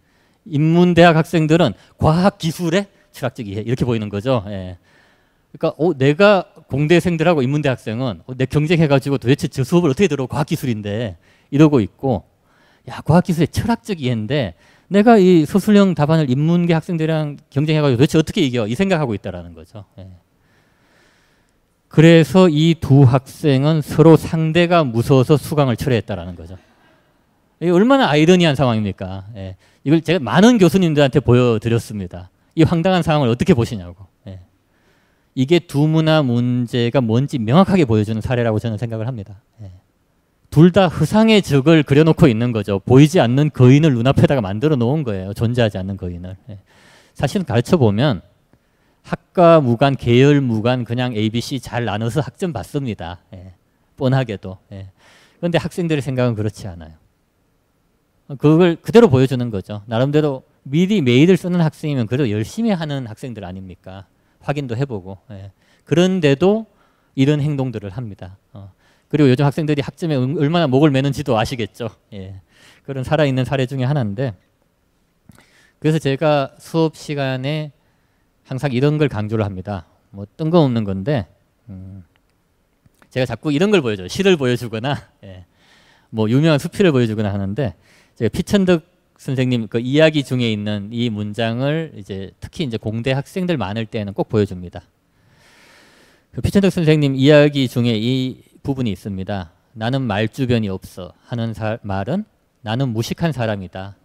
인문대학 학생들은 과학 기술의 철학적 이해 이렇게 보이는 거죠. 예. 그러니까 오, 어, 내가 봉대생들하고 인문대 학생은 어, 내 경쟁해가지고 도대체 저 수업을 어떻게 들어 과학기술인데 이러고 있고 야 과학기술의 철학적 이해인데 내가 이 소술형 답안을 인문계 학생들이랑 경쟁해가지고 도대체 어떻게 이겨 이 생각하고 있다라는 거죠. 예. 그래서 이 두 학생은 서로 상대가 무서워서 수강을 철회했다라는 거죠. 이 얼마나 아이러니한 상황입니까? 예. 이걸 제가 많은 교수님들한테 보여드렸습니다. 이 황당한 상황을 어떻게 보시냐고. 예. 이게 두 문화 문제가 뭔지 명확하게 보여주는 사례라고 저는 생각을 합니다. 예. 둘다 허상의 적을 그려놓고 있는 거죠. 보이지 않는 거인을 눈앞에다가 만들어 놓은 거예요. 존재하지 않는 거인을. 예. 사실은 가르쳐 보면 학과 무관, 계열 무관 그냥 A, B, C 잘 나눠서 학점 받습니다. 예. 뻔하게도. 예. 그런데 학생들의 생각은 그렇지 않아요. 그걸 그대로 보여주는 거죠. 나름대로 미리 메일을 쓰는 학생이면 그래도 열심히 하는 학생들 아닙니까? 확인도 해보고 예. 그런데도 이런 행동들을 합니다. 어. 그리고 요즘 학생들이 학점에 음, 얼마나 목을 매는지도 아시겠죠. 예. 그런 살아있는 사례 중에 하나인데 그래서 제가 수업 시간에 항상 이런 걸 강조를 합니다. 뭐 뜬금없는 건데 음, 제가 자꾸 이런 걸 보여줘요. 시를 보여주거나 예. 뭐 유명한 수필을 보여주거나 하는데 제가 피천득 선생님 그 이야기 중에 있는 이 문장을 이제 특히 이제 공대 학생들 많을 때는 꼭 보여줍니다. 그 피천덕 선생님 이야기 중에 이 부분이 있습니다. 나는 말 주변이 없어 하는 사, 말은 나는 무식한 사람이다.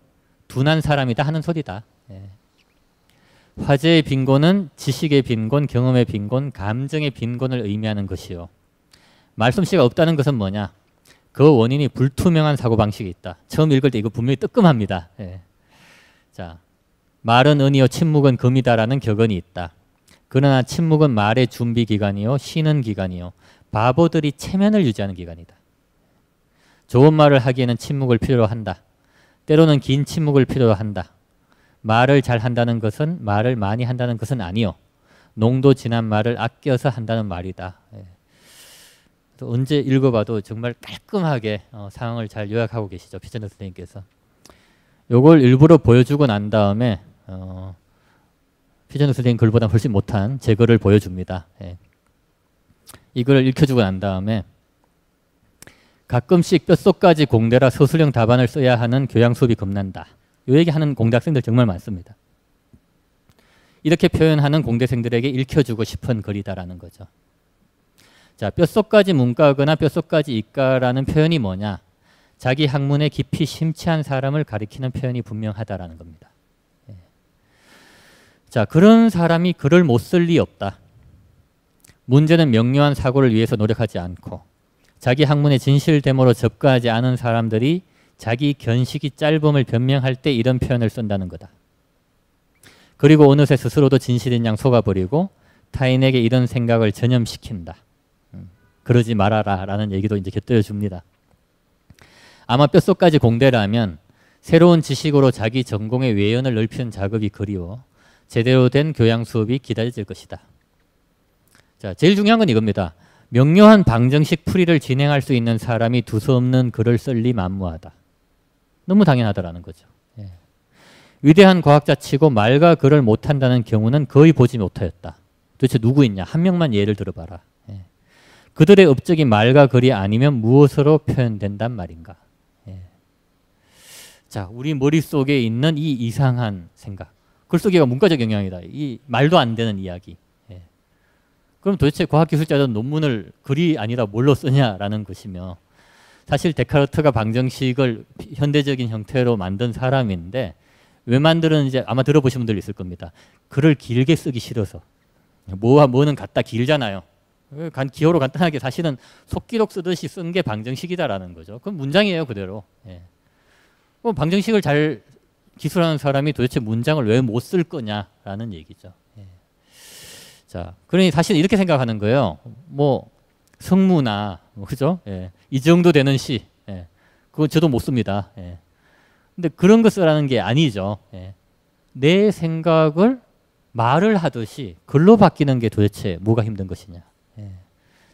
둔한 사람이다 하는 소리다. 예. 화제의 빈곤은 지식의 빈곤, 경험의 빈곤, 감정의 빈곤을 의미하는 것이요. 말솜씨가 없다는 것은 뭐냐? 그 원인이 불투명한 사고방식이 있다. 처음 읽을 때 이거 분명히 뜨끔합니다. 예. 자, 말은 은이요 침묵은 금이다라는 격언이 있다. 그러나 침묵은 말의 준비 기간이요 쉬는 기간이요 바보들이 체면을 유지하는 기간이다. 좋은 말을 하기에는 침묵을 필요로 한다. 때로는 긴 침묵을 필요로 한다. 말을 잘 한다는 것은 말을 많이 한다는 것은 아니요. 농도 지난 말을 아껴서 한다는 말이다. 예. 또 언제 읽어봐도 정말 깔끔하게 어, 상황을 잘 요약하고 계시죠 피처네 선생님께서. 요걸 일부러 보여주고 난 다음에 어, 피처네 선생님 글보다 훨씬 못한 제 글을 보여줍니다. 예. 이걸 읽혀주고 난 다음에 가끔씩 뼛속까지 공대라 서술형 답안을 써야 하는 교양 수업이 겁난다. 요 얘기하는 공대학생들 정말 많습니다. 이렇게 표현하는 공대생들에게 읽혀주고 싶은 글이다라는 거죠. 자, 뼛속까지 문과거나 뼛속까지 이과라는 표현이 뭐냐? 자기 학문에 깊이 심취한 사람을 가리키는 표현이 분명하다라는 겁니다. 예. 자, 그런 사람이 글을 못 쓸 리 없다. 문제는 명료한 사고를 위해서 노력하지 않고 자기 학문의 진실됨으로 접근하지 않은 사람들이 자기 견식이 짧음을 변명할 때 이런 표현을 쓴다는 거다. 그리고 어느새 스스로도 진실인 양 속아버리고 타인에게 이런 생각을 전염시킨다. 그러지 말아라라는 얘기도 이제 곁들여 줍니다. 아마 뼛속까지 공대라면 새로운 지식으로 자기 전공의 외연을 넓히는 작업이 그리워 제대로 된 교양 수업이 기다려질 것이다. 자, 제일 중요한 건 이겁니다. 명료한 방정식 풀이를 진행할 수 있는 사람이 두서없는 글을 쓸리 만무하다. 너무 당연하다라는 거죠. 예. 위대한 과학자치고 말과 글을 못한다는 경우는 거의 보지 못하였다. 도대체 누구 있냐? 한 명만 예를 들어봐라. 그들의 업적이 말과 글이 아니면 무엇으로 표현된단 말인가? 예. 자, 우리 머릿속에 있는 이 이상한 생각. 글쓰기가 문과적 영향이다. 이 말도 안 되는 이야기. 예. 그럼 도대체 과학기술자들은 논문을 글이 아니라 뭘로 쓰냐라는 것이며 사실 데카르트가 방정식을 현대적인 형태로 만든 사람인데 왜 만들었는지 아마 들어보신 분들 있을 겁니다. 글을 길게 쓰기 싫어서. 뭐와 뭐는 같다 길잖아요. 간 기호로 간단하게 사실은 속기록 쓰듯이 쓴 게 방정식이다라는 거죠. 그럼 문장이에요 그대로. 예. 그럼 뭐 방정식을 잘 기술하는 사람이 도대체 문장을 왜 못 쓸 거냐라는 얘기죠. 예. 자, 그러니 사실 이렇게 생각하는 거예요. 뭐 성무나 뭐, 그죠? 예. 이 정도 되는 시, 예. 그거 저도 못 씁니다. 예. 근데 그런 거 쓰라는 게 아니죠. 예. 내 생각을 말을 하듯이 글로 바뀌는 게 도대체 뭐가 힘든 것이냐.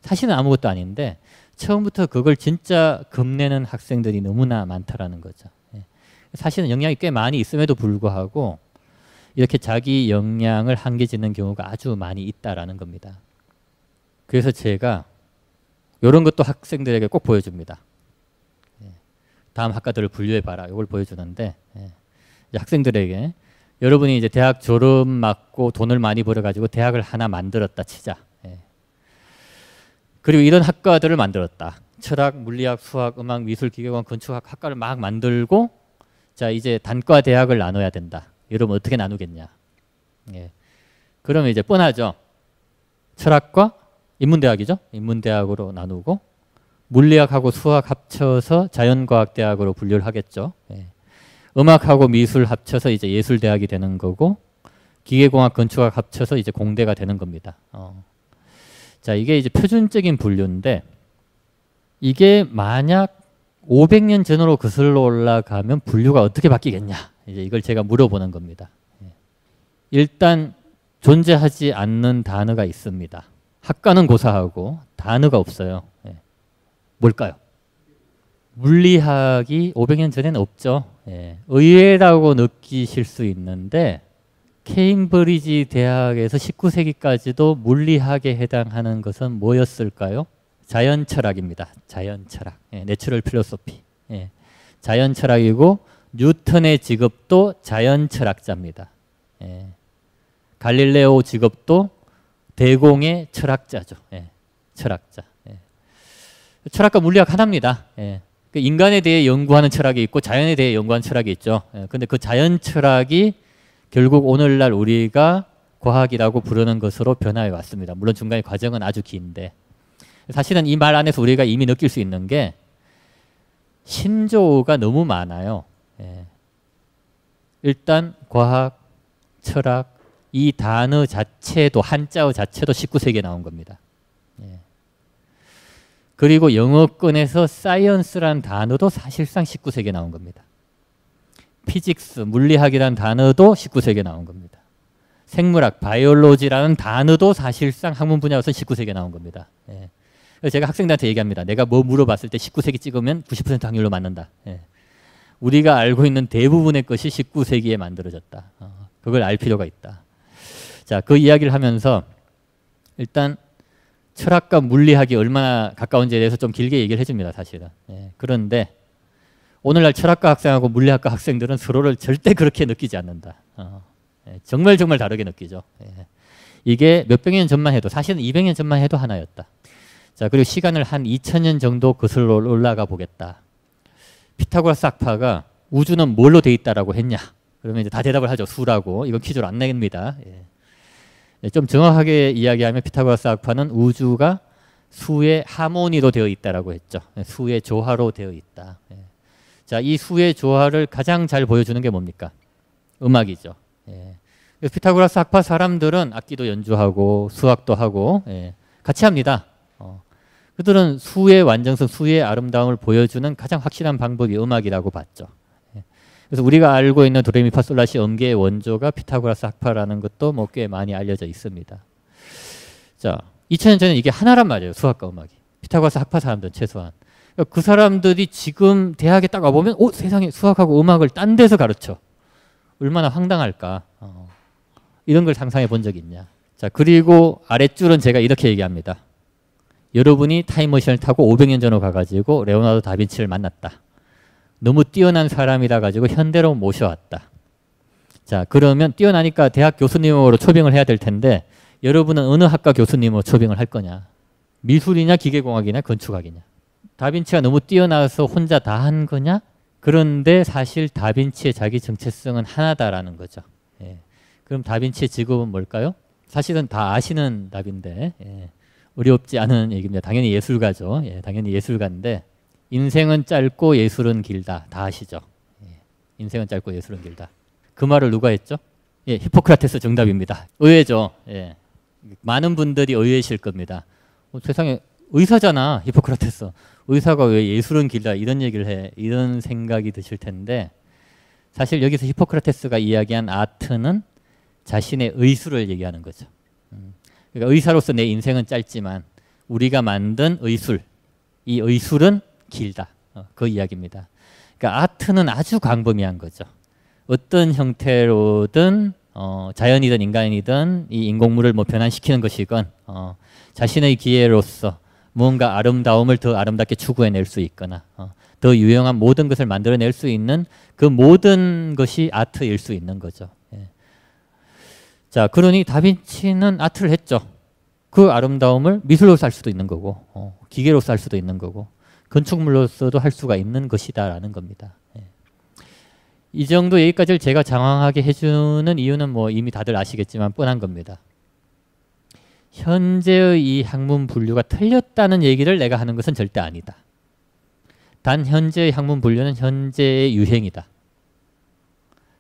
사실은 아무것도 아닌데 처음부터 그걸 진짜 겁내는 학생들이 너무나 많다라는 거죠. 예. 사실은 영향이 꽤 많이 있음에도 불구하고 이렇게 자기 영향을 한계짓는 경우가 아주 많이 있다라는 겁니다. 그래서 제가 이런 것도 학생들에게 꼭 보여줍니다. 예. 다음 학과들을 분류해 봐라. 이걸 보여주는데 예. 학생들에게 여러분이 이제 대학 졸업 맞고 돈을 많이 벌어 가지고 대학을 하나 만들었다 치자. 그리고 이런 학과들을 만들었다. 철학, 물리학, 수학, 음악, 미술, 기계관, 건축학 학과를 막 만들고 자 이제 단과 대학을 나눠야 된다. 여러분 어떻게 나누겠냐? 예. 그러면 이제 뻔하죠. 철학과 인문대학이죠. 인문대학으로 나누고 물리학하고 수학 합쳐서 자연과학대학으로 분류를 하겠죠. 예. 음악하고 미술 합쳐서 이제 예술대학이 되는 거고 기계공학 건축학 합쳐서 이제 공대가 되는 겁니다. 어. 자, 이게 이제 표준적인 분류인데 이게 만약 500년 전으로 그슬러 올라가면 분류가 어떻게 바뀌겠냐? 이제 이걸 제가 물어보는 겁니다. 예. 일단 존재하지 않는 단어가 있습니다. 학과는 고사하고 단어가 없어요. 예. 뭘까요? 물리학이 500년 전에는 없죠. 예. 의외라고 느끼실 수 있는데 케임브리지 대학에서 19세기까지도 물리학에 해당하는 것은 뭐였을까요? 자연 철학입니다. 자연 철학. 예, 내추럴 필로소피. 예. 자연 철학이고 뉴턴의 직업도 자연 철학자입니다. 예. 갈릴레오 직업도 대공의 철학자죠. 예. 철학자. 예. 철학과 물리학 하나입니다. 예, 그 인간에 대해 연구하는 철학이 있고 자연에 대해 연구하는 철학이 있죠. 그런데 예, 그 자연 철학이 결국 오늘날 우리가 과학이라고 부르는 것으로 변화해 왔습니다. 물론 중간의 과정은 아주 긴데 사실은 이 말 안에서 우리가 이미 느낄 수 있는 게 신조어가 너무 많아요. 예. 일단 과학, 철학 이 단어 자체도 한자어 자체도 19세기에 나온 겁니다. 예. 그리고 영어권에서 사이언스란 단어도 사실상 19세기에 나온 겁니다. 피직스, 물리학이라는 단어도 19세기에 나온 겁니다. 생물학, 바이올로지라는 단어도 사실상 학문 분야로서 19세기에 나온 겁니다. 예. 제가 학생들한테 얘기합니다. 내가 뭐 물어봤을 때 19세기 찍으면 90% 확률로 맞는다. 예. 우리가 알고 있는 대부분의 것이 19세기에 만들어졌다. 어, 그걸 알 필요가 있다. 자, 그 이야기를 하면서 일단 철학과 물리학이 얼마나 가까운지에 대해서 좀 길게 얘기를 해줍니다, 사실은. 예. 그런데 오늘날 철학과 학생하고 물리학과 학생들은 서로를 절대 그렇게 느끼지 않는다. 어, 예, 정말 정말 다르게 느끼죠. 예. 이게 몇 백 년 전만 해도 사실은 200년 전만 해도 하나였다. 자 그리고 시간을 한 2000년 정도 그슬로 올라가 보겠다. 피타고라스 학파가 우주는 뭘로 돼 있다라고 했냐? 그러면 이제 다 대답을 하죠. 수라고. 이건 퀴즈로 안 내립니다. 예. 예 좀 정확하게 이야기하면 피타고라스 학파는 우주가 수의 하모니로 되어 있다라고 했죠. 예, 수의 조화로 되어 있다. 예. 자, 이 수의 조화를 가장 잘 보여주는 게 뭡니까? 음악이죠. 예. 피타고라스 학파 사람들은 악기도 연주하고 수학도 하고 예. 같이 합니다. 어. 그들은 수의 완전성, 수의 아름다움을 보여주는 가장 확실한 방법이 음악이라고 봤죠. 예. 그래서 우리가 알고 있는 도레미파솔라시 음계의 원조가 피타고라스 학파라는 것도 뭐 꽤 많이 알려져 있습니다. 자, 2000년 전에 이게 하나란 말이에요. 수학과 음악이. 피타고라스 학파 사람들은 최소한. 그러니까 그 사람들이 지금 대학에 딱 와보면 오 세상에 수학하고 음악을 딴 데서 가르쳐 얼마나 황당할까 어. 이런 걸 상상해 본 적 있냐 자 그리고 아랫줄은 제가 이렇게 얘기합니다 여러분이 타임머신을 타고 500년 전으로 가가지고 레오나르도 다빈치를 만났다 너무 뛰어난 사람이라 가지고 현대로 모셔왔다 자 그러면 뛰어나니까 대학 교수님으로 초빙을 해야 될 텐데 여러분은 어느 학과 교수님으로 초빙을 할 거냐 미술이냐 기계공학이냐 건축학이냐 다빈치가 너무 뛰어나서 혼자 다 한 거냐? 그런데 사실 다빈치의 자기 정체성은 하나다라는 거죠. 예. 그럼 다빈치의 직업은 뭘까요? 사실은 다 아시는 답인데 예. 어렵지 않은 얘기입니다. 당연히 예술가죠. 예. 당연히 예술가인데 인생은 짧고 예술은 길다. 다 아시죠? 예. 인생은 짧고 예술은 길다. 그 말을 누가 했죠? 예, 히포크라테스 정답입니다. 의외죠. 예. 많은 분들이 의외실 겁니다. 어, 세상에 의사잖아, 히포크라테스. 의사가 왜 예술은 길다 이런 얘기를 해 이런 생각이 드실 텐데 사실 여기서 히포크라테스가 이야기한 아트는 자신의 의술을 얘기하는 거죠. 음. 그러니까 의사로서 내 인생은 짧지만 우리가 만든 의술 이 의술은 길다 어, 그 이야기입니다. 그러니까 아트는 아주 광범위한 거죠. 어떤 형태로든 어, 자연이든 인간이든 이 인공물을 뭐 변환시키는 것이건 어, 자신의 기회로서 무언가 아름다움을 더 아름답게 추구해낼 수 있거나 어, 더 유용한 모든 것을 만들어낼 수 있는 그 모든 것이 아트일 수 있는 거죠. 예. 자, 그러니 다빈치는 아트를 했죠. 그 아름다움을 미술로 살 수도 있는 거고, 어, 기계로 살 수도 있는 거고, 건축물로서도 할 수가 있는 것이다라는 겁니다. 예. 이 정도 여기까지를 제가 장황하게 해주는 이유는 뭐 이미 다들 아시겠지만 뻔한 겁니다. 현재의 이 학문 분류가 틀렸다는 얘기를 내가 하는 것은 절대 아니다. 단 현재의 학문 분류는 현재의 유행이다.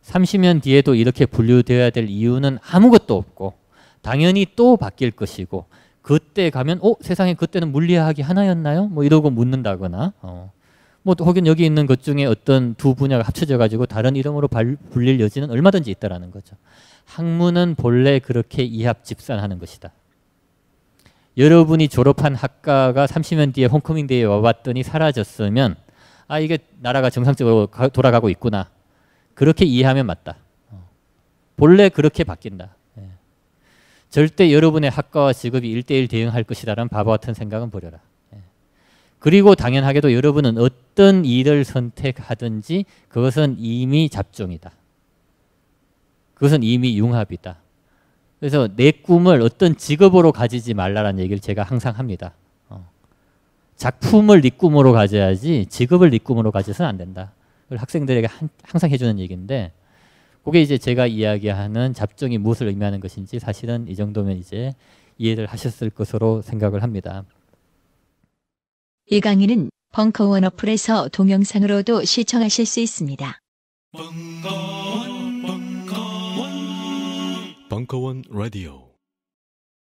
30년 뒤에도 이렇게 분류되어야 될 이유는 아무것도 없고 당연히 또 바뀔 것이고 그때 가면 어 세상에 그때는 물리학이 하나였나요? 뭐 이러고 묻는다거나 어. 뭐 혹은 여기 있는 것 중에 어떤 두 분야가 합쳐져 가지고 다른 이름으로 발, 불릴 여지는 얼마든지 있다라는 거죠. 학문은 본래 그렇게 이합집산하는 것이다. 여러분이 졸업한 학과가 30년 뒤에 홍콩인데에 와봤더니 사라졌으면 아 이게 나라가 정상적으로 가, 돌아가고 있구나 그렇게 이해하면 맞다. 어. 본래 그렇게 바뀐다. 예. 절대 여러분의 학과와 직업이 일대일 대응할 것이다라는 바보 같은 생각은 버려라. 예. 그리고 당연하게도 여러분은 어떤 일을 선택하든지 그것은 이미 잡종이다. 그것은 이미 융합이다. 그래서 내 꿈을 어떤 직업으로 가지지 말라라는 얘기를 제가 항상 합니다. 어. 작품을 네 꿈으로 가져야지 직업을 네 꿈으로 가져서는 안 된다. 그걸 학생들에게 한, 항상 해주는 얘기인데 그게 이제 제가 이야기하는 잡종이 무엇을 의미하는 것인지 사실은 이 정도면 이제 이해를 하셨을 것으로 생각을 합니다. 이 강의는 벙커원 어플에서 동영상으로도 시청하실 수 있습니다. 벙커. Bunkawan Radio.